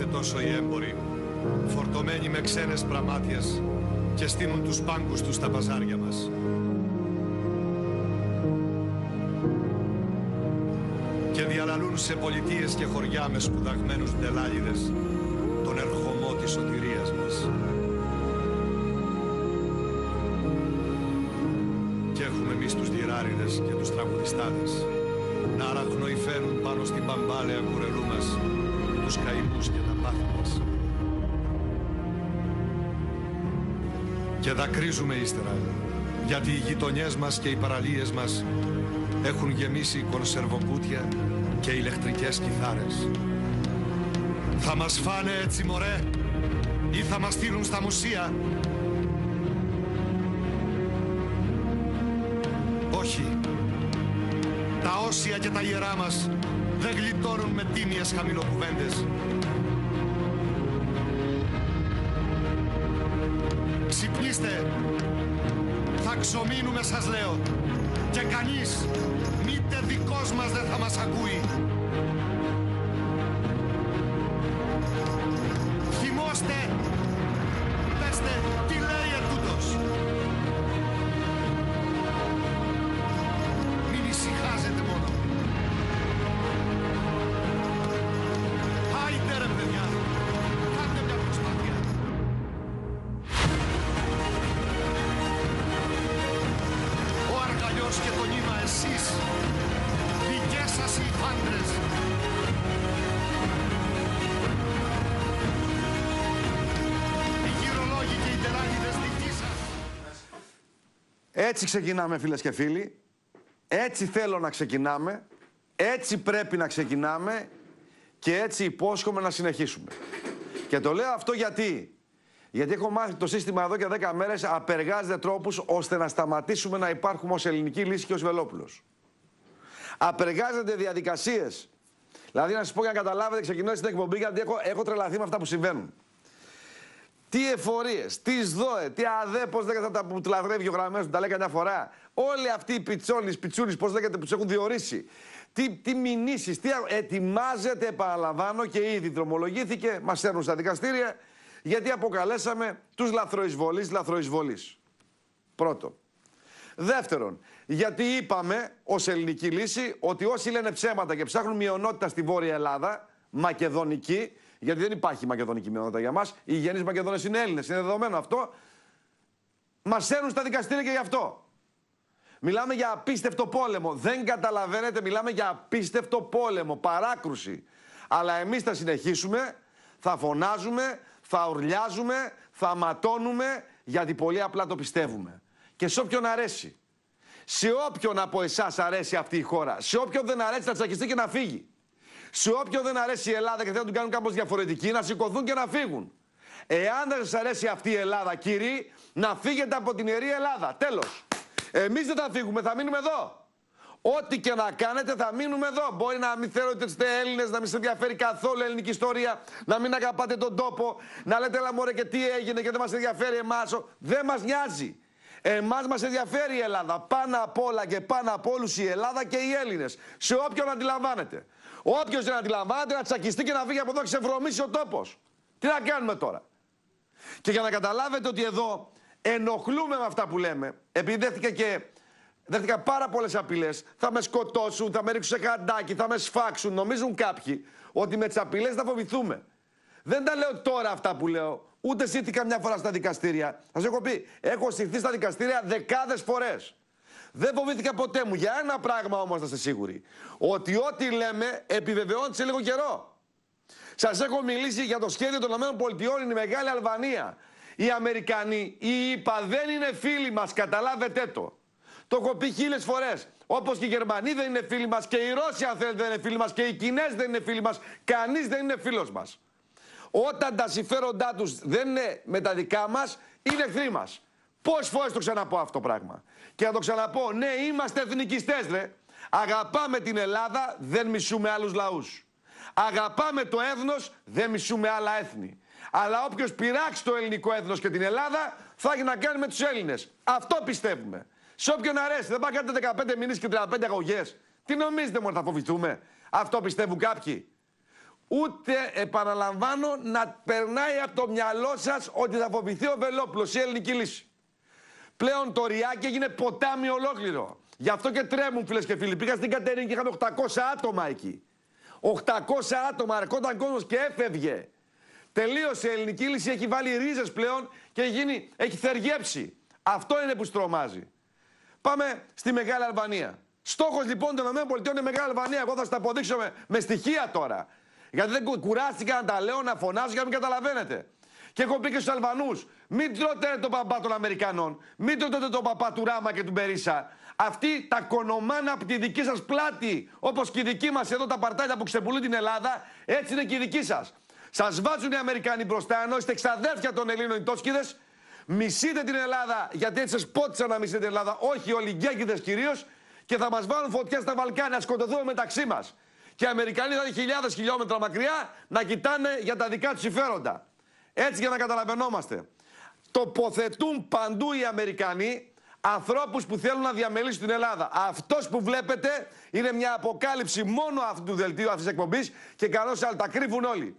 είμαστε τόσο οι έμποροι, φορτωμένοι με ξένες πραμάτιες και στείνουν τους πάγκους τους στα παζάρια μας. Και διαλαλούν σε πολιτείες και χωριά με σπουδαγμένους ντελάλιδες τον ερχομό της σωτηρίας μας. Και έχουμε εμείς τους διεράριδες και τους τραγουδιστάδες να αραχνοηφαίνουν πάνω στην παμπάλεα κουρελού μας τους καημούς και τα πάθη μας. Και δακρύζουμε ύστερα, γιατί οι γειτονιές μας και οι παραλίες μας έχουν γεμίσει κονσερβοκούτια και ηλεκτρικές κιθάρες. Θα μας φάνε έτσι μωρέ ή θα μας στείλουν στα μουσεία και τα ιερά μας δεν γλιτώνουν με τίμιες χαμηλοκουβέντες. Ξυπνήστε, θα ξομείνουμε σας λέω και κανείς, μήτε δικός μας δεν θα μας ακούει. Έτσι ξεκινάμε φίλες και φίλοι. Έτσι θέλω να ξεκινάμε. Έτσι πρέπει να ξεκινάμε. Και έτσι υπόσχομαι να συνεχίσουμε. Και το λέω αυτό γιατί. Γιατί έχω μάθει το σύστημα εδώ και 10 μέρες απεργάζεται τρόπους ώστε να σταματήσουμε να υπάρχουμε ως ελληνική λύση και ως Βελόπουλος. Απεργάζεται διαδικασίες. Δηλαδή να σας πω και να καταλάβετε ξεκινώ στην εκπομπή γιατί έχω, έχω τρελαθεί με αυτά που συμβαίνουν τι εφορίες, τι ΣΔΟΕ, τι ΑΔΕ, πώς λέγεται αυτά που του λαδρεύει ο γραμμένος, τα λέει καμιά φορά. Όλοι αυτοί οι πιτσόλοι, πιτσούλοι, πώς λέγεται, που τους έχουν διορίσει. Τι, τι μηνύσεις, τι ετοιμάζεται, επαναλαμβάνω και ήδη δρομολογήθηκε, μας έρνουν στα δικαστήρια, γιατί αποκαλέσαμε τους λαθροεισβολείς, λαθροεισβολείς. Πρώτο. Δεύτερον, γιατί είπαμε ως ελληνική λύση ότι όσοι λένε ψέματα και ψάχνουν μειονότητα στη Βόρεια Ελλάδα, μακεδονική, γιατί δεν υπάρχει μακεδονική μειονότητα για μας. Οι γένει Μακεδόνες είναι Έλληνες. Είναι δεδομένο αυτό. Μας σέρνουν στα δικαστήρια και γι' αυτό. Μιλάμε για απίστευτο πόλεμο. Δεν καταλαβαίνετε, μιλάμε για απίστευτο πόλεμο, παράκρουση. Αλλά εμείς θα συνεχίσουμε, θα φωνάζουμε, θα ουρλιάζουμε, θα ματώνουμε, γιατί πολύ απλά το πιστεύουμε. Και σε όποιον αρέσει. Σε όποιον από εσάς αρέσει αυτή η χώρα. Σε όποιον δεν αρέσει να τσακιστεί και να φύγει. Σε όποιον δεν αρέσει η Ελλάδα και θέλουν να την κάνουν κάπως διαφορετική, να σηκωθούν και να φύγουν. Εάν δεν σας αρέσει αυτή η Ελλάδα, κύριοι, να φύγετε από την ιερή Ελλάδα. Τέλος. Εμείς δεν θα φύγουμε, θα μείνουμε εδώ. Ό,τι και να κάνετε, θα μείνουμε εδώ. Μπορεί να μην θέλετε ότι είστε Έλληνες, να μην σε ενδιαφέρει καθόλου η ελληνική ιστορία, να μην αγαπάτε τον τόπο, να λέτε Ελά, μωρέ και τι έγινε και δεν μας ενδιαφέρει εμάς. Δεν μας νοιάζει. Εμάς μας ενδιαφέρει η Ελλάδα. Πάνω απ' όλα και πάνω απ' όλους η Ελλάδα και οι Έλληνες. Σε όποιον αντιλαμβάνεται. Όποιος δεν αντιλαμβάνεται να τσακιστεί και να φύγει από εδώ και σε βρωμίσει ο τόπος. Τι να κάνουμε τώρα. Και για να καταλάβετε ότι εδώ ενοχλούμε με αυτά που λέμε, επειδή δέχτηκα και δέχτηκα πάρα πολλές απειλές. Θα με σκοτώσουν, θα με ρίξουν σε χαντάκι, θα με σφάξουν. Νομίζουν κάποιοι ότι με τις απειλές θα φοβηθούμε. Δεν τα λέω τώρα αυτά που λέω, ούτε σύρθηκα μια φορά στα δικαστήρια. Σας έχω πει, έχω συρθεί στα δικαστήρια δεκάδες φορές. Δεν φοβήθηκα ποτέ μου. Για ένα πράγμα όμως να είστε σίγουροι. Ότι ό,τι λέμε επιβεβαιώνεται σε λίγο καιρό. Σας έχω μιλήσει για το σχέδιο των ΗΠΑ, η Μεγάλη Αλβανία. Οι Αμερικανοί, οι ΙΠΑ δεν είναι φίλοι μας, καταλάβετε το. Το έχω πει χίλιες φορές. Όπως και οι Γερμανοί δεν είναι φίλοι μας, και οι Ρώσοι, αν θέλετε, δεν είναι φίλοι μας, και οι Κινέζοι δεν είναι φίλοι μας. Κανείς δεν είναι φίλος μας. Όταν τα συμφέροντά τους δεν είναι με τα δικά μας, είναι εχθροί μας. Πόσες φορές το ξαναπώ αυτό το πράγμα. Και να το ξαναπώ, ναι, είμαστε εθνικιστές, ρε. Αγαπάμε την Ελλάδα, δεν μισούμε άλλους λαούς. Αγαπάμε το έθνος, δεν μισούμε άλλα έθνη. Αλλά όποιος πειράξει το ελληνικό έθνος και την Ελλάδα, θα έχει να κάνει με τους Έλληνες. Αυτό πιστεύουμε. Σε όποιον αρέσει, δεν πάει 15 μήνε και 35 αγωγές. Τι νομίζετε μόνο θα φοβηθούμε. Αυτό πιστεύουν κάποιοι. Ούτε επαναλαμβάνω να περνάει από το μυαλό σας ότι θα φοβηθεί ο Βελόπουλος η ελληνική λύση. Πλέον το Ριάκι έγινε ποτάμι ολόκληρο. Γι' αυτό και τρέμουν φίλες και φίλοι. Πήγα στην Κατερίνη και είχαμε 800 άτομα εκεί. 800 άτομα, αρκόταν κόσμος και έφευγε. Τελείωσε η ελληνική λύση, έχει βάλει ρίζες πλέον και γίνει, έχει θεργέψει. Αυτό είναι που στρωμάζει. Πάμε στη Μεγάλη Αλβανία. Στόχος λοιπόν των ΗΠΑ είναι η Μεγάλη Αλβανία. Εγώ θα σας τα αποδείξω με, στοιχεία τώρα. Γιατί δεν κουράστηκα να τα λέω, να φωνάζω για να μην καταλαβαίνετε. Και έχω πει και στους Αλβανούς, μην τρώτε τον παπά των Αμερικανών. Μην τρώτε τον παπά του Ράμα και του Μπερίσα. Αυτοί τα κονομάνα από τη δική σας πλάτη, όπως και η δική μας εδώ τα παρτάλια που ξεπουλούν την Ελλάδα, έτσι είναι και η δική σας. Σας βάζουν οι Αμερικάνοι μπροστά, ενώ είστε εξαδέρφια των Ελλήνων Ιτόσκιδε. Μισείτε την Ελλάδα, γιατί έτσι σας πότισαν να μισείτε την Ελλάδα, όχι όλοι οι γκέκιδε κυρίως, και θα μας βάλουν φωτιά στα Βαλκάνια, να σκοτωθούμε μεταξύ μας. Και οι Αμερικανοί θα είναι χιλιάδες χιλιόμετρα μακριά να κοιτάνε για τα δικά τους συμφέροντα. Έτσι για να καταλαβαίνόμαστε τοποθετούν παντού οι Αμερικανοί ανθρώπους που θέλουν να διαμελήσουν την Ελλάδα. Αυτός που βλέπετε είναι μια αποκάλυψη μόνο αυτού του δελτίου αυτής της εκπομπής και καλώς αλλά τα κρύβουν όλοι.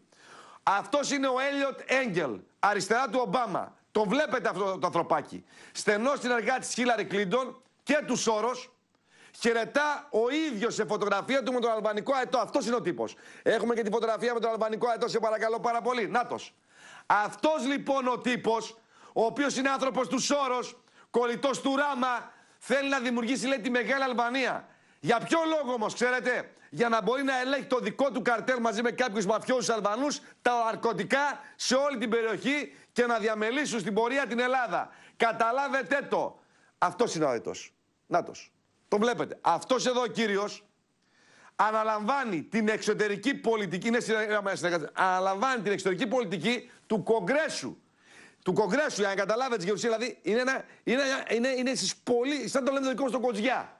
Αυτός είναι ο Έλιοτ Έγγελ, αριστερά του Ομπάμα. Το βλέπετε αυτό το ανθρωπάκι. Στενός της Χίλαρη Κλίντον και του Σόρος, Χαιρετά ο ίδιος σε φωτογραφία του με τον Αλβανικό αετό. Αυτός είναι ο τύπος. Έχουμε και τη φωτογραφία με τον Αλβανικό αετό, σε παρακαλώ πάρα πολύ. Νάτος. Αυτός λοιπόν ο τύπος ο οποίος είναι άνθρωπος του Σόρος, κολλητός του Ράμα, θέλει να δημιουργήσει λέει τη Μεγάλη Αλβανία. Για ποιο λόγο όμως, ξέρετε, για να μπορεί να ελέγχει το δικό του καρτέλ μαζί με κάποιους μαφιόζους Αλβανούς τα αρκωτικά σε όλη την περιοχή και να διαμελήσουν στην πορεία την Ελλάδα. Καταλάβετε το. Αυτός είναι ο Να Νάτος. Το βλέπετε. Αυτός εδώ ο κύριος αναλαμβάνει την εξωτερική πολιτική. Είναι συνεργασία. Αναλαμβάνει την εξωτερική πολιτική του Κογκρέσου του Κογκρέσου, για να καταλάβετε τη γεωργία. Δηλαδή είναι, ένα, είναι, είναι, στις πολύ. σαν το λέμε το δικό στο κοτζιά.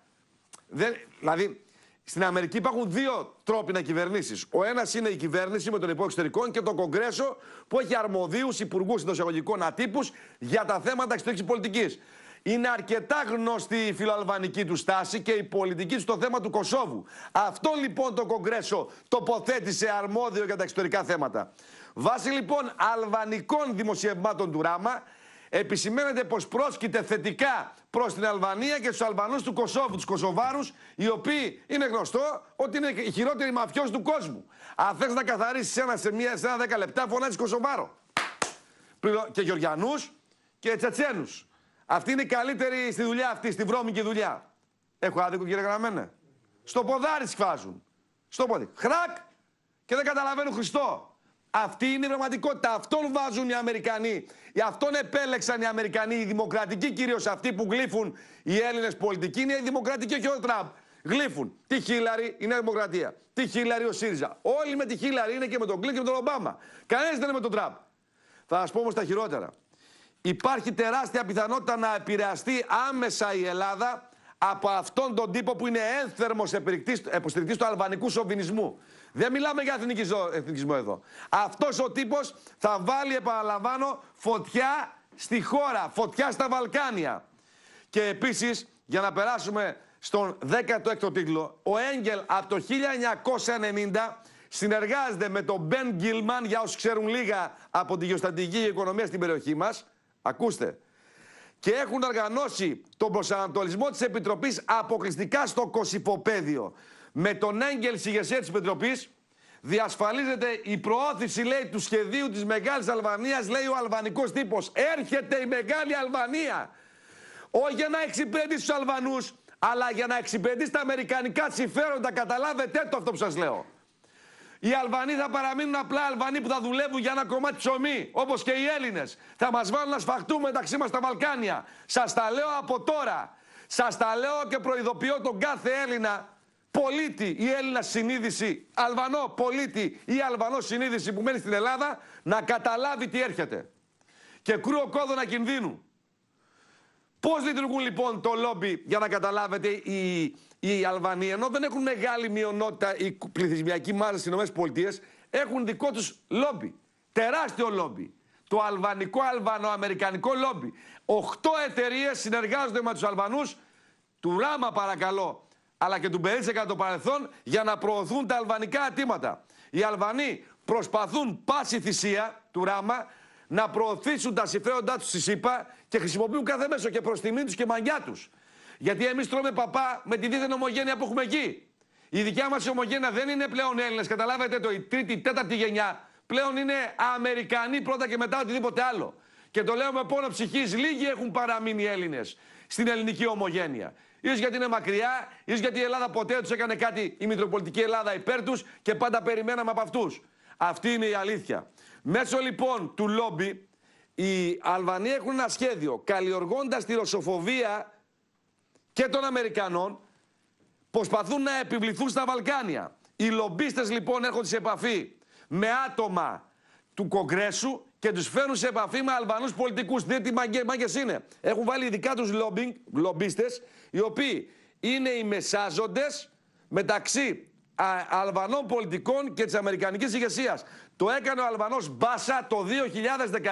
Δεν, δηλαδή στην Αμερική υπάρχουν δύο τρόποι να κυβερνήσεις. Ο ένας είναι η κυβέρνηση με τον Υπουργό Εξωτερικών και το Κογκρέσο που έχει αρμοδίους υπουργούς εντό εισαγωγικών ατύπους για τα θέματα εξωτερικής πολιτικής. Είναι αρκετά γνωστή η φιλοαλβανική του στάση και η πολιτική του στο θέμα του Κωσόβου. Αυτό λοιπόν το Κογκρέσο τοποθέτησε αρμόδιο για τα εξωτερικά θέματα. Βάσει λοιπόν αλβανικών δημοσιευμάτων του Ράμα, επισημαίνεται πως πρόσκειται θετικά προς την Αλβανία και τους Αλβανούς του Κωσόβου, τους Κωσοβάρους, οι οποίοι είναι γνωστό ότι είναι οι χειρότεροι μαφιός του κόσμου. Αν θες να καθαρίσεις ένα σε, μία, σε ένα δέκα λεπτά, φωνάζεις Κωσοβάρο. Και Γεωργιανούς και Τσετσένους. Αυτή είναι η καλύτερη στη δουλειά αυτή, στη βρώμικη δουλειά. Έχω άδικο κύριε Γραμμένε. Στο ποδάρι σφάζουν. Στο ποδάρι. Χρακ και δεν καταλαβαίνουν Χριστό. Αυτή είναι η πραγματικότητα. Αυτόν βάζουν οι Αμερικανοί. Αυτόν επέλεξαν οι Αμερικανοί. Οι δημοκρατικοί κυρίως αυτοί που γλύφουν οι Έλληνες πολιτικοί είναι οι δημοκρατικοί και όχι ο Τραμπ. Γλύφουν. Τι Χίλαρη η Νέα Δημοκρατία. Τι Χίλαρη ο ΣΥΡΙΖΑ. Όλοι με τη Χίλαρη είναι και με τον Κλίν και με τον Ομπάμα. Κανένας δεν είναι με τον Τραμπ. Θα σας πω όμως τα χειρότερα. Υπάρχει τεράστια πιθανότητα να επηρεαστεί άμεσα η Ελλάδα από αυτόν τον τύπο που είναι ένθερμος υποστηρικτής του αλβανικού σοβινισμού. Δεν μιλάμε για εθνικισμό εδώ. Αυτός ο τύπος θα βάλει, επαναλαμβάνω, φωτιά στη χώρα, φωτιά στα Βαλκάνια. Και επίσης, για να περάσουμε στον 16ο τίτλο, ο Έγγελ από το 1990 συνεργάζεται με τον Μπεν Γκίλμαν, για όσους ξέρουν λίγα από τη γεωστατική οικονομία στην περιοχή μας. Ακούστε. Και έχουν οργανώσει τον προσανατολισμό της Επιτροπής αποκλειστικά στο Κωσυφοπαίδιο. Με τον Έγκελ στη ηγεσία της Επιτροπής διασφαλίζεται η προώθηση λέει, του σχεδίου της Μεγάλης Αλβανίας, λέει ο αλβανικός τύπος. Έρχεται η Μεγάλη Αλβανία. Όχι για να εξυπηρετεί τους Αλβανούς, αλλά για να εξυπηρετεί τα αμερικανικά συμφέροντα. Καταλάβετε το αυτό που σας λέω. Οι Αλβανοί θα παραμείνουν απλά Αλβανοί που θα δουλεύουν για ένα κομμάτι ψωμί, όπως και οι Έλληνες. Θα μας βάλουν να σφαχτούμε μεταξύ μας στα Βαλκάνια. Σας τα λέω από τώρα. Σας τα λέω και προειδοποιώ τον κάθε Έλληνα πολίτη ή Έλληνα συνείδηση, Αλβανό πολίτη ή Αλβανό συνείδηση που μένει στην Ελλάδα να καταλάβει τι έρχεται. Και κρούω κόδωνα κινδύνου. Πώς λειτουργούν λοιπόν το λόμπι για να καταλάβετε οι, οι Αλβανοί, ενώ δεν έχουν μεγάλη μειονότητα η πληθυσμιακή μάζα στι ΗΠΑ, έχουν δικό τους λόμπι. Τεράστιο λόμπι. Το αλβανικό, αλβανοαμερικανικό λόμπι. Οχτώ εταιρείες συνεργάζονται με τους Αλβανούς. Του Ράμα, παρακαλώ, αλλά και του Μπελίτσε κατά το παρελθόν για να προωθούν τα αλβανικά ατήματα. Οι Αλβανοί προσπαθούν πάση θυσία του Ράμα να προωθήσουν τα συμφέροντά τους στη ΣΥΠΑ και χρησιμοποιούν κάθε μέσο και προς τιμή τους και μαγιά τους. Γιατί εμείς τρώμε παπά με τη δίθεν ομογένεια που έχουμε εκεί. Η δικιά μας ομογένεια δεν είναι πλέον Έλληνες, καταλάβετε το, η τρίτη, η τέταρτη γενιά. Πλέον είναι Αμερικανοί πρώτα και μετά οτιδήποτε άλλο. Και το λέω με πόνο ψυχής, λίγοι έχουν παραμείνει Έλληνες στην ελληνική ομογένεια ίσως γιατί είναι μακριά, ίσως γιατί η Ελλάδα ποτέ τους έκανε κάτι η Μητροπολιτική Ελλάδα υπέρ τους και πάντα περιμέναμε από αυτούς. Αυτή είναι η αλήθεια. Μέσω λοιπόν του λόμπι, οι Αλβανοί έχουν ένα σχέδιο καλλιεργώντας τη ρωσοφοβία και των Αμερικανών, προσπαθούν να επιβληθούν στα Βαλκάνια. Οι λομπίστες λοιπόν έρχονται σε επαφή με άτομα του Κογκρέσου και τους φέρνουν σε επαφή με Αλβανούς πολιτικούς. Δεν τι μάγκε είναι. Έχουν βάλει ειδικά λόμπινγκ, λομπίστες οι οποίοι είναι οι μεσάζοντες μεταξύ Αλβανών πολιτικών και της Αμερικανικής ηγεσίας. Το έκανε ο Αλβανός Μπάσα το 2017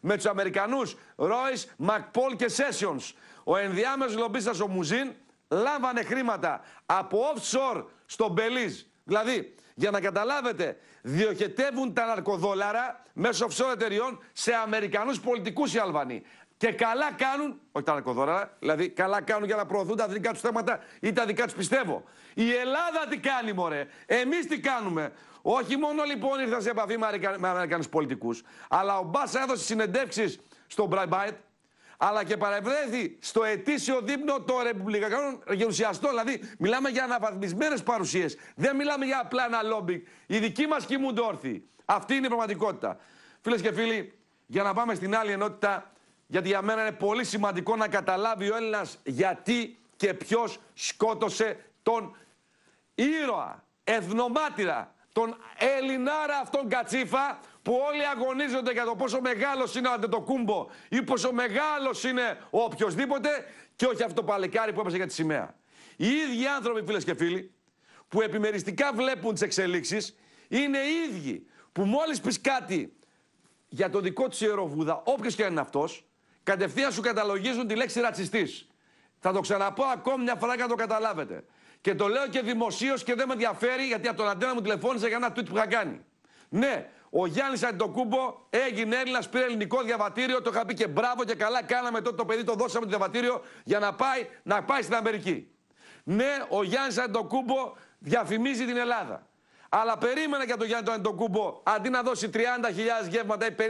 με τους Αμερικανούς Ρόις, Μακπόλ και Σέσιονς. Ο ενδιάμεσος λομπίστας ο Μουζίν λάμβανε χρήματα από offshore στο Μπελίζ. Δηλαδή, για να καταλάβετε, διοχετεύουν τα ναρκοδόλαρα μέσω offshore εταιριών σε Αμερικανούς πολιτικούς οι Αλβανοί. Και καλά κάνουν, όχι τα λακκοδόρα, δηλαδή καλά κάνουν για να προωθούν τα δικά τους θέματα ή τα δικά τους πιστεύω. Η Ελλάδα τι κάνει, μωρέ. Εμείς τι κάνουμε. Όχι μόνο λοιπόν ήρθα σε επαφή με, Αρικα... Αμερικανούς πολιτικούς, αλλά ο Μπάς έδωσε συνεντεύξεις στον Μπράιμπάιτ, αλλά και παρευρέθη στο ετήσιο δείπνο των Ρεπουμπλικανών γερουσιαστών. Δηλαδή, μιλάμε για αναβαθμισμένες παρουσίες. Δεν μιλάμε για απλά ένα λόμπι. Οι δικοί μας κοιμούνται όρθιοι. Αυτή είναι η πραγματικότητα. Φίλες και φίλοι, για να πάμε στην άλλη ενότητα γιατί για μένα είναι πολύ σημαντικό να καταλάβει ο Έλληνας γιατί και ποιος σκότωσε τον ήρωα, ευνομάτηρα, τον Ελληνάρα αυτόν Κατσίφα που όλοι αγωνίζονται για το πόσο μεγάλος είναι ο Αντετοκούμπο ή πόσο μεγάλος είναι ο οποιοδήποτε και όχι αυτό το παλικάρι που έπεσε για τη σημαία. Οι ίδιοι άνθρωποι φίλες και φίλοι που επιμεριστικά βλέπουν τις εξελίξεις είναι οι ίδιοι που μόλις πεις κάτι για το δικό τους ιεροβούδα, όποιος και αν είναι αυτός, κατευθείαν σου καταλογίζουν τη λέξη ρατσιστής. Θα το ξαναπώ ακόμη μια φορά για να το καταλάβετε. Και το λέω και δημοσίως και δεν με ενδιαφέρει γιατί από τον αντένα μου τηλεφώνησε για ένα tweet που είχα κάνει. Ναι, ο Γιάννης Αντιτοκούμπο έγινε Έλληνας, πήρε ελληνικό διαβατήριο. Το είχα πει και μπράβο και καλά κάναμε τότε το παιδί, το δώσαμε το διαβατήριο για να πάει, να πάει στην Αμερική. Ναι, ο Γιάννης Αντιτοκούμπο διαφημίζει την Ελλάδα. Αλλά περίμενα και από τον Γιάννη τον Αντοκούμπο αντί να δώσει 30.000 γεύματα ή 50.000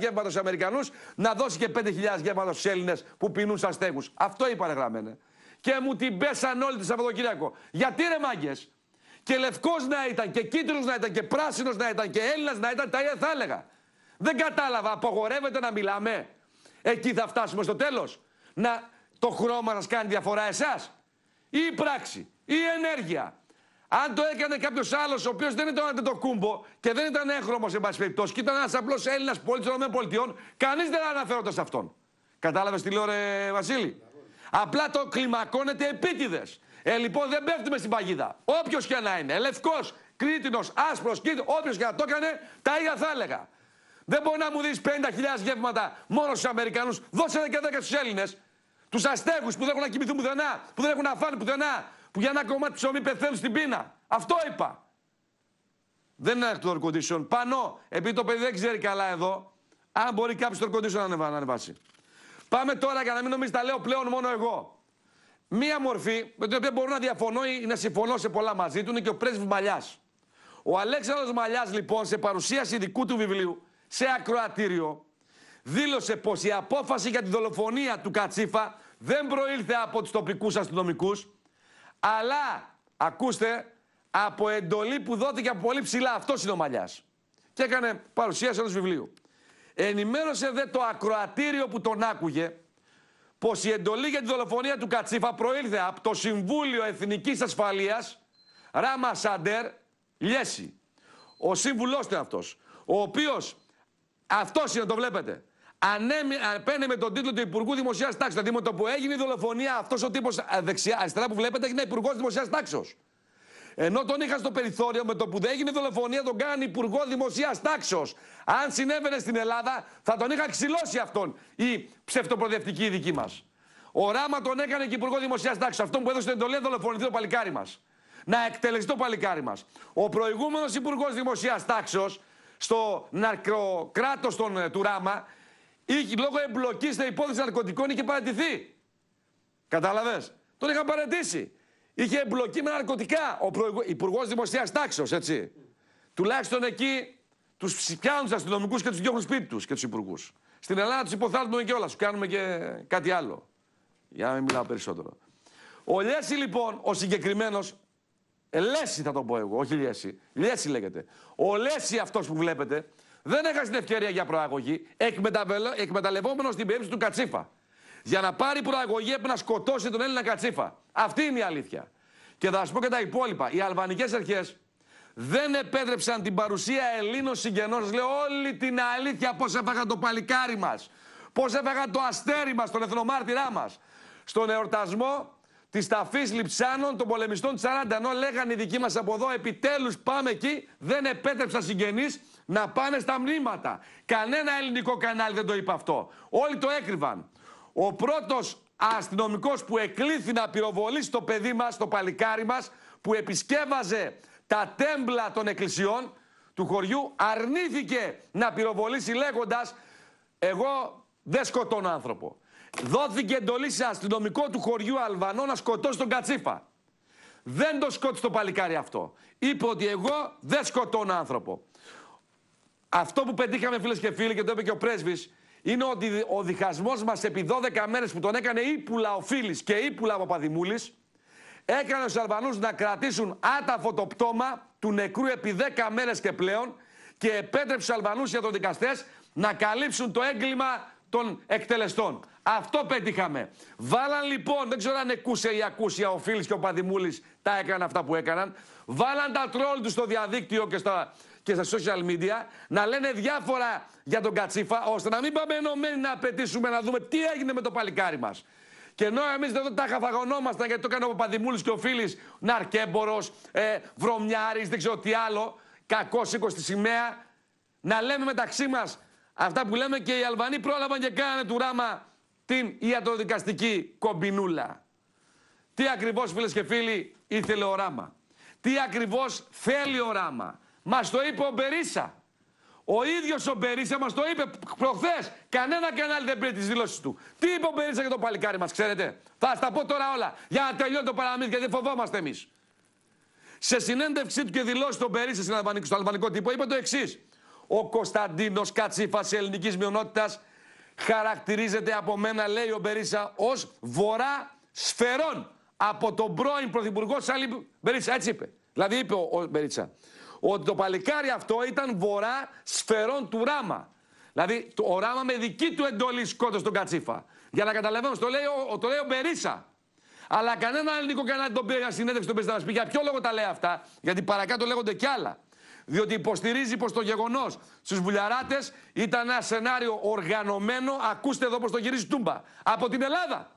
γεύματα στου Αμερικανούς, να δώσει και 5.000 γεύματα στους Έλληνες που πεινούν σαν στέγους. Αυτό είπανε γραμμένε. Και μου την πέσαν όλοι τη Σαββατοκύριακο. Γιατί ρε μάγκες. Και λευκός να ήταν και κίτρινος να ήταν και πράσινος να ήταν και Έλληνας να ήταν, τα ίδια θα έλεγα. Δεν κατάλαβα, απογορεύεται να μιλάμε. Εκεί θα φτάσουμε στο τέλος. Να το χρώμα να κάνει διαφορά εσάς. Ή η πράξη, ή η πραξη η ενεργεια αν το έκανε κάποιος άλλος, ο οποίος δεν ήταν το κούμπο και δεν ήταν έγχρωμο, εν πάση περιπτώσει, και ήταν ένας απλός Έλληνας πολίτης των ΗΠΑ, κανείς δεν αναφέρονταν σε αυτόν. Κατάλαβες τι λέω, ρε Βασίλη. Απλά το κλιμακώνεται επίτηδες. Ε, λοιπόν, δεν πέφτουμε στην παγίδα. Όποιος και να είναι, λευκός, κρίτινος, άσπρος, κίτρινο, όποιος και να το έκανε, τα ίδια θα έλεγα. Δεν μπορεί να μου δεις 50.000 γεύματα μόνος στους Αμερικανούς, δώσε 10 στους Έλληνες. Τους αστέγους που δεν έχουν να κοιμηθούν πουθενά, που δεν έχουν να φάνε πουθενά, που για ένα κομμάτι ψωμί πεθαίνουν στην πείνα. Αυτό είπα. Δεν είναι το air condition. Πάνω, επειδή το παιδί δεν ξέρει καλά εδώ, αν μπορεί κάποιος το air condition να ανεβάσει. Πάμε τώρα για να μην νομίζεις τα λέω πλέον μόνο εγώ. Μία μορφή με την οποία μπορώ να διαφωνώ ή να συμφωνώ σε πολλά μαζί του είναι και ο πρέσβης Μαλιάς. Ο Αλέξανδρος Μαλιάς, λοιπόν, σε παρουσίαση δικού του βιβλίου, σε ακροατήριο, δήλωσε πως η απόφαση για τη δολοφονία του Κατσίφα δεν προήλθε από τους τοπικούς αστυνομικούς, αλλά, ακούστε, από εντολή που δόθηκε από πολύ ψηλά, αυτός είναι ο Μαλιά. Και έκανε παρουσίαση ενός βιβλίου. Ενημέρωσε δε το ακροατήριο που τον άκουγε πως η εντολή για τη δολοφονία του Κατσίφα προήλθε από το Συμβούλιο Εθνικής Ασφαλείας Ράμα Σαντέρ Λιέση. Ο σύμβουλός του είναι αυτός. Ο οποίος αυτός είναι, το βλέπετε. Παίρνει με τον τίτλο του Υπουργού Δημοσίας Τάξης. Δηλαδή με το που έγινε η δολοφονία, αυτός ο τύπος αριστερά που βλέπετε έγινε Υπουργός Δημοσίας Τάξεω. Ενώ τον είχα στο περιθώριο με το που δεν έγινε δολοφονία, τον κάνανε Υπουργό Δημοσίας Τάξεω. Αν συνέβαινε στην Ελλάδα, θα τον είχα ξυλώσει αυτόν η ψευτοπροδευτική δική μας. Ο Ράμα τον έκανε και Υπουργό Δημοσίας Τάξης. Αυτόν που έδωσε την εντολή να δολοφονηθεί το παλικάρι μας. Να εκτελεστεί το παλικάρι μας. Ο προηγούμενος Υπουργός Δημοσίας Τάξεω στο ναρκοκράτο ε, του Ράμα ή λόγω εμπλοκής σε υπόθεση ναρκωτικών είχε παρατηθεί. Κατάλαβες. Τον είχαν παρατήσει. Είχε εμπλοκή με ναρκωτικά ο Υπουργός Δημοσίας Τάξεως, έτσι. Τουλάχιστον εκεί τους πιάνουν τους αστυνομικούς και τους διώχνουν σπίτι τους και τους υπουργούς. Στην Ελλάδα τους υποθάλπτουμε και όλα, Σου κάνουμε και κάτι άλλο. Για να μην μιλάω περισσότερο. Ο Λέση λοιπόν, ο συγκεκριμένος, ε, Λέση θα το πω εγώ, όχι Λιέση. Λιέση λέγεται. Ο Λέση αυτός που βλέπετε, δεν έχασε την ευκαιρία για προαγωγή, εκμεταλλευόμενος την περίπτωση του Κατσίφα. Για να πάρει προαγωγή έπρεπε να σκοτώσει τον Έλληνα Κατσίφα. Αυτή είναι η αλήθεια. Και θα σα πω και τα υπόλοιπα. Οι αλβανικές αρχές δεν επέτρεψαν την παρουσία Ελλήνων συγγενών. Σας λέω όλη την αλήθεια πώς έφαγαν το παλικάρι μας. Πώς έφαγαν το αστέρι μας, τον εθνομάρτυρά μας. Στον εορτασμό της ταφής λιψάνων των πολεμιστών της 40, ενώ λέγανε οι δικοί μας από εδώ, επιτέλους πάμε εκεί, δεν επέτρεψαν συγγενείς να πάνε στα μνήματα. Κανένα ελληνικό κανάλι δεν το είπε αυτό. Όλοι το έκρυβαν. Ο πρώτος αστυνομικός που εκλήθη να πυροβολήσει το παιδί μας το παλικάρι μας, που επισκέβαζε τα τέμπλα των εκκλησιών του χωριού, αρνήθηκε να πυροβολήσει λέγοντας «Εγώ δεν σκοτώνω άνθρωπο». Δόθηκε εντολή σε αστυνομικό του χωριού Αλβανό να σκοτώσει τον Κατσίφα. Δεν το σκότει το παλικάρι αυτό. Είπε ότι εγώ δεν σκοτώνω άνθρωπο. Αυτό που πετύχαμε φίλες και φίλοι και το είπε και ο Πρέσβης, είναι ότι ο διχασμός μας επί 12 μέρες που τον έκανε ύπουλα ο Φίλης και ύπουλα ο Παπαδημούλη, έκανε του Αλβανούς να κρατήσουν άταφο το πτώμα του νεκρού επί 10 μέρες και πλέον και επέτρεψε του Αλβανού για τον δικαστές να καλύψουν το έγκλημα των εκτελεστών. Αυτό πετύχαμε. Βάλαν λοιπόν, δεν ξέρω αν εκούσε ή ακούσια ο Φίλης και ο Παδημούλης τα έκαναν αυτά που έκαναν. Βάλαν τα τρόλ τους στο διαδίκτυο και στα, και στα social media να λένε διάφορα για τον Κατσίφα, ώστε να μην πάμε ενωμένοι να απαιτήσουμε να δούμε τι έγινε με το παλικάρι μας. Και ενώ εμείς εδώ τα χαφαγωνόμασταν γιατί το έκανε ο Παπαδημούλης και ο Φίλης Ναρκέμπορος, ε, Βρωμιάρης, δεν ξέρω τι άλλο, κακός οίκος στη σημαία, να λέμε μεταξύ μας αυτά που λέμε και οι Αλβανοί πρόλαβαν και κάνανε του ράμα την ιατροδικαστική κομπινούλα. Τι ακριβώς, φίλες και φίλοι, ήθελε ο ράμα. Τι ακριβώς θέλει ο ράμα. Μας το είπε ο Μπερίσα. Ο ίδιος ο Μπερίσα μας το είπε προχθές. Κανένα κανάλι δεν πήρε τις δηλώσεις του. Τι είπε ο Μπερίσα για το παλικάρι μας, ξέρετε. Θα στα πω τώρα όλα. Για να τελειώνει το παραμύθι, γιατί φοβόμαστε εμείς. Σε συνέντευξή του και δηλώσεις τον Μπερίσα στην στο αλβανικό τύπο, είπε το εξής. Ο Κωνσταντίνος Κατσίφας ελληνικής μειονότητας χαρακτηρίζεται από μένα, λέει ο Μπερίσα, ως βορρά σφαιρών από τον πρώην πρωθυπουργό Σάλι Μπερίσα. Έτσι είπε. Δηλαδή είπε ο, ο ότι το παλικάρι αυτό ήταν βορρά σφαιρών του Ράμα. Δηλαδή, ο Ράμα με δική του εντολή σκότωσε τον Κατσίφα. Για να καταλαβαίνω, το λέει ο, το λέει ο Μπερίσα. Αλλά κανένα ελληνικό κανάλι τον πήρε για συνέντευξη τον να μα πει για ποιο λόγο τα λέει αυτά. Γιατί παρακάτω λέγονται κι άλλα. Διότι υποστηρίζει πως το γεγονός στους βουλιαράτες ήταν ένα σενάριο οργανωμένο. Ακούστε εδώ πώ το γυρίζει τούμπα. Από την Ελλάδα.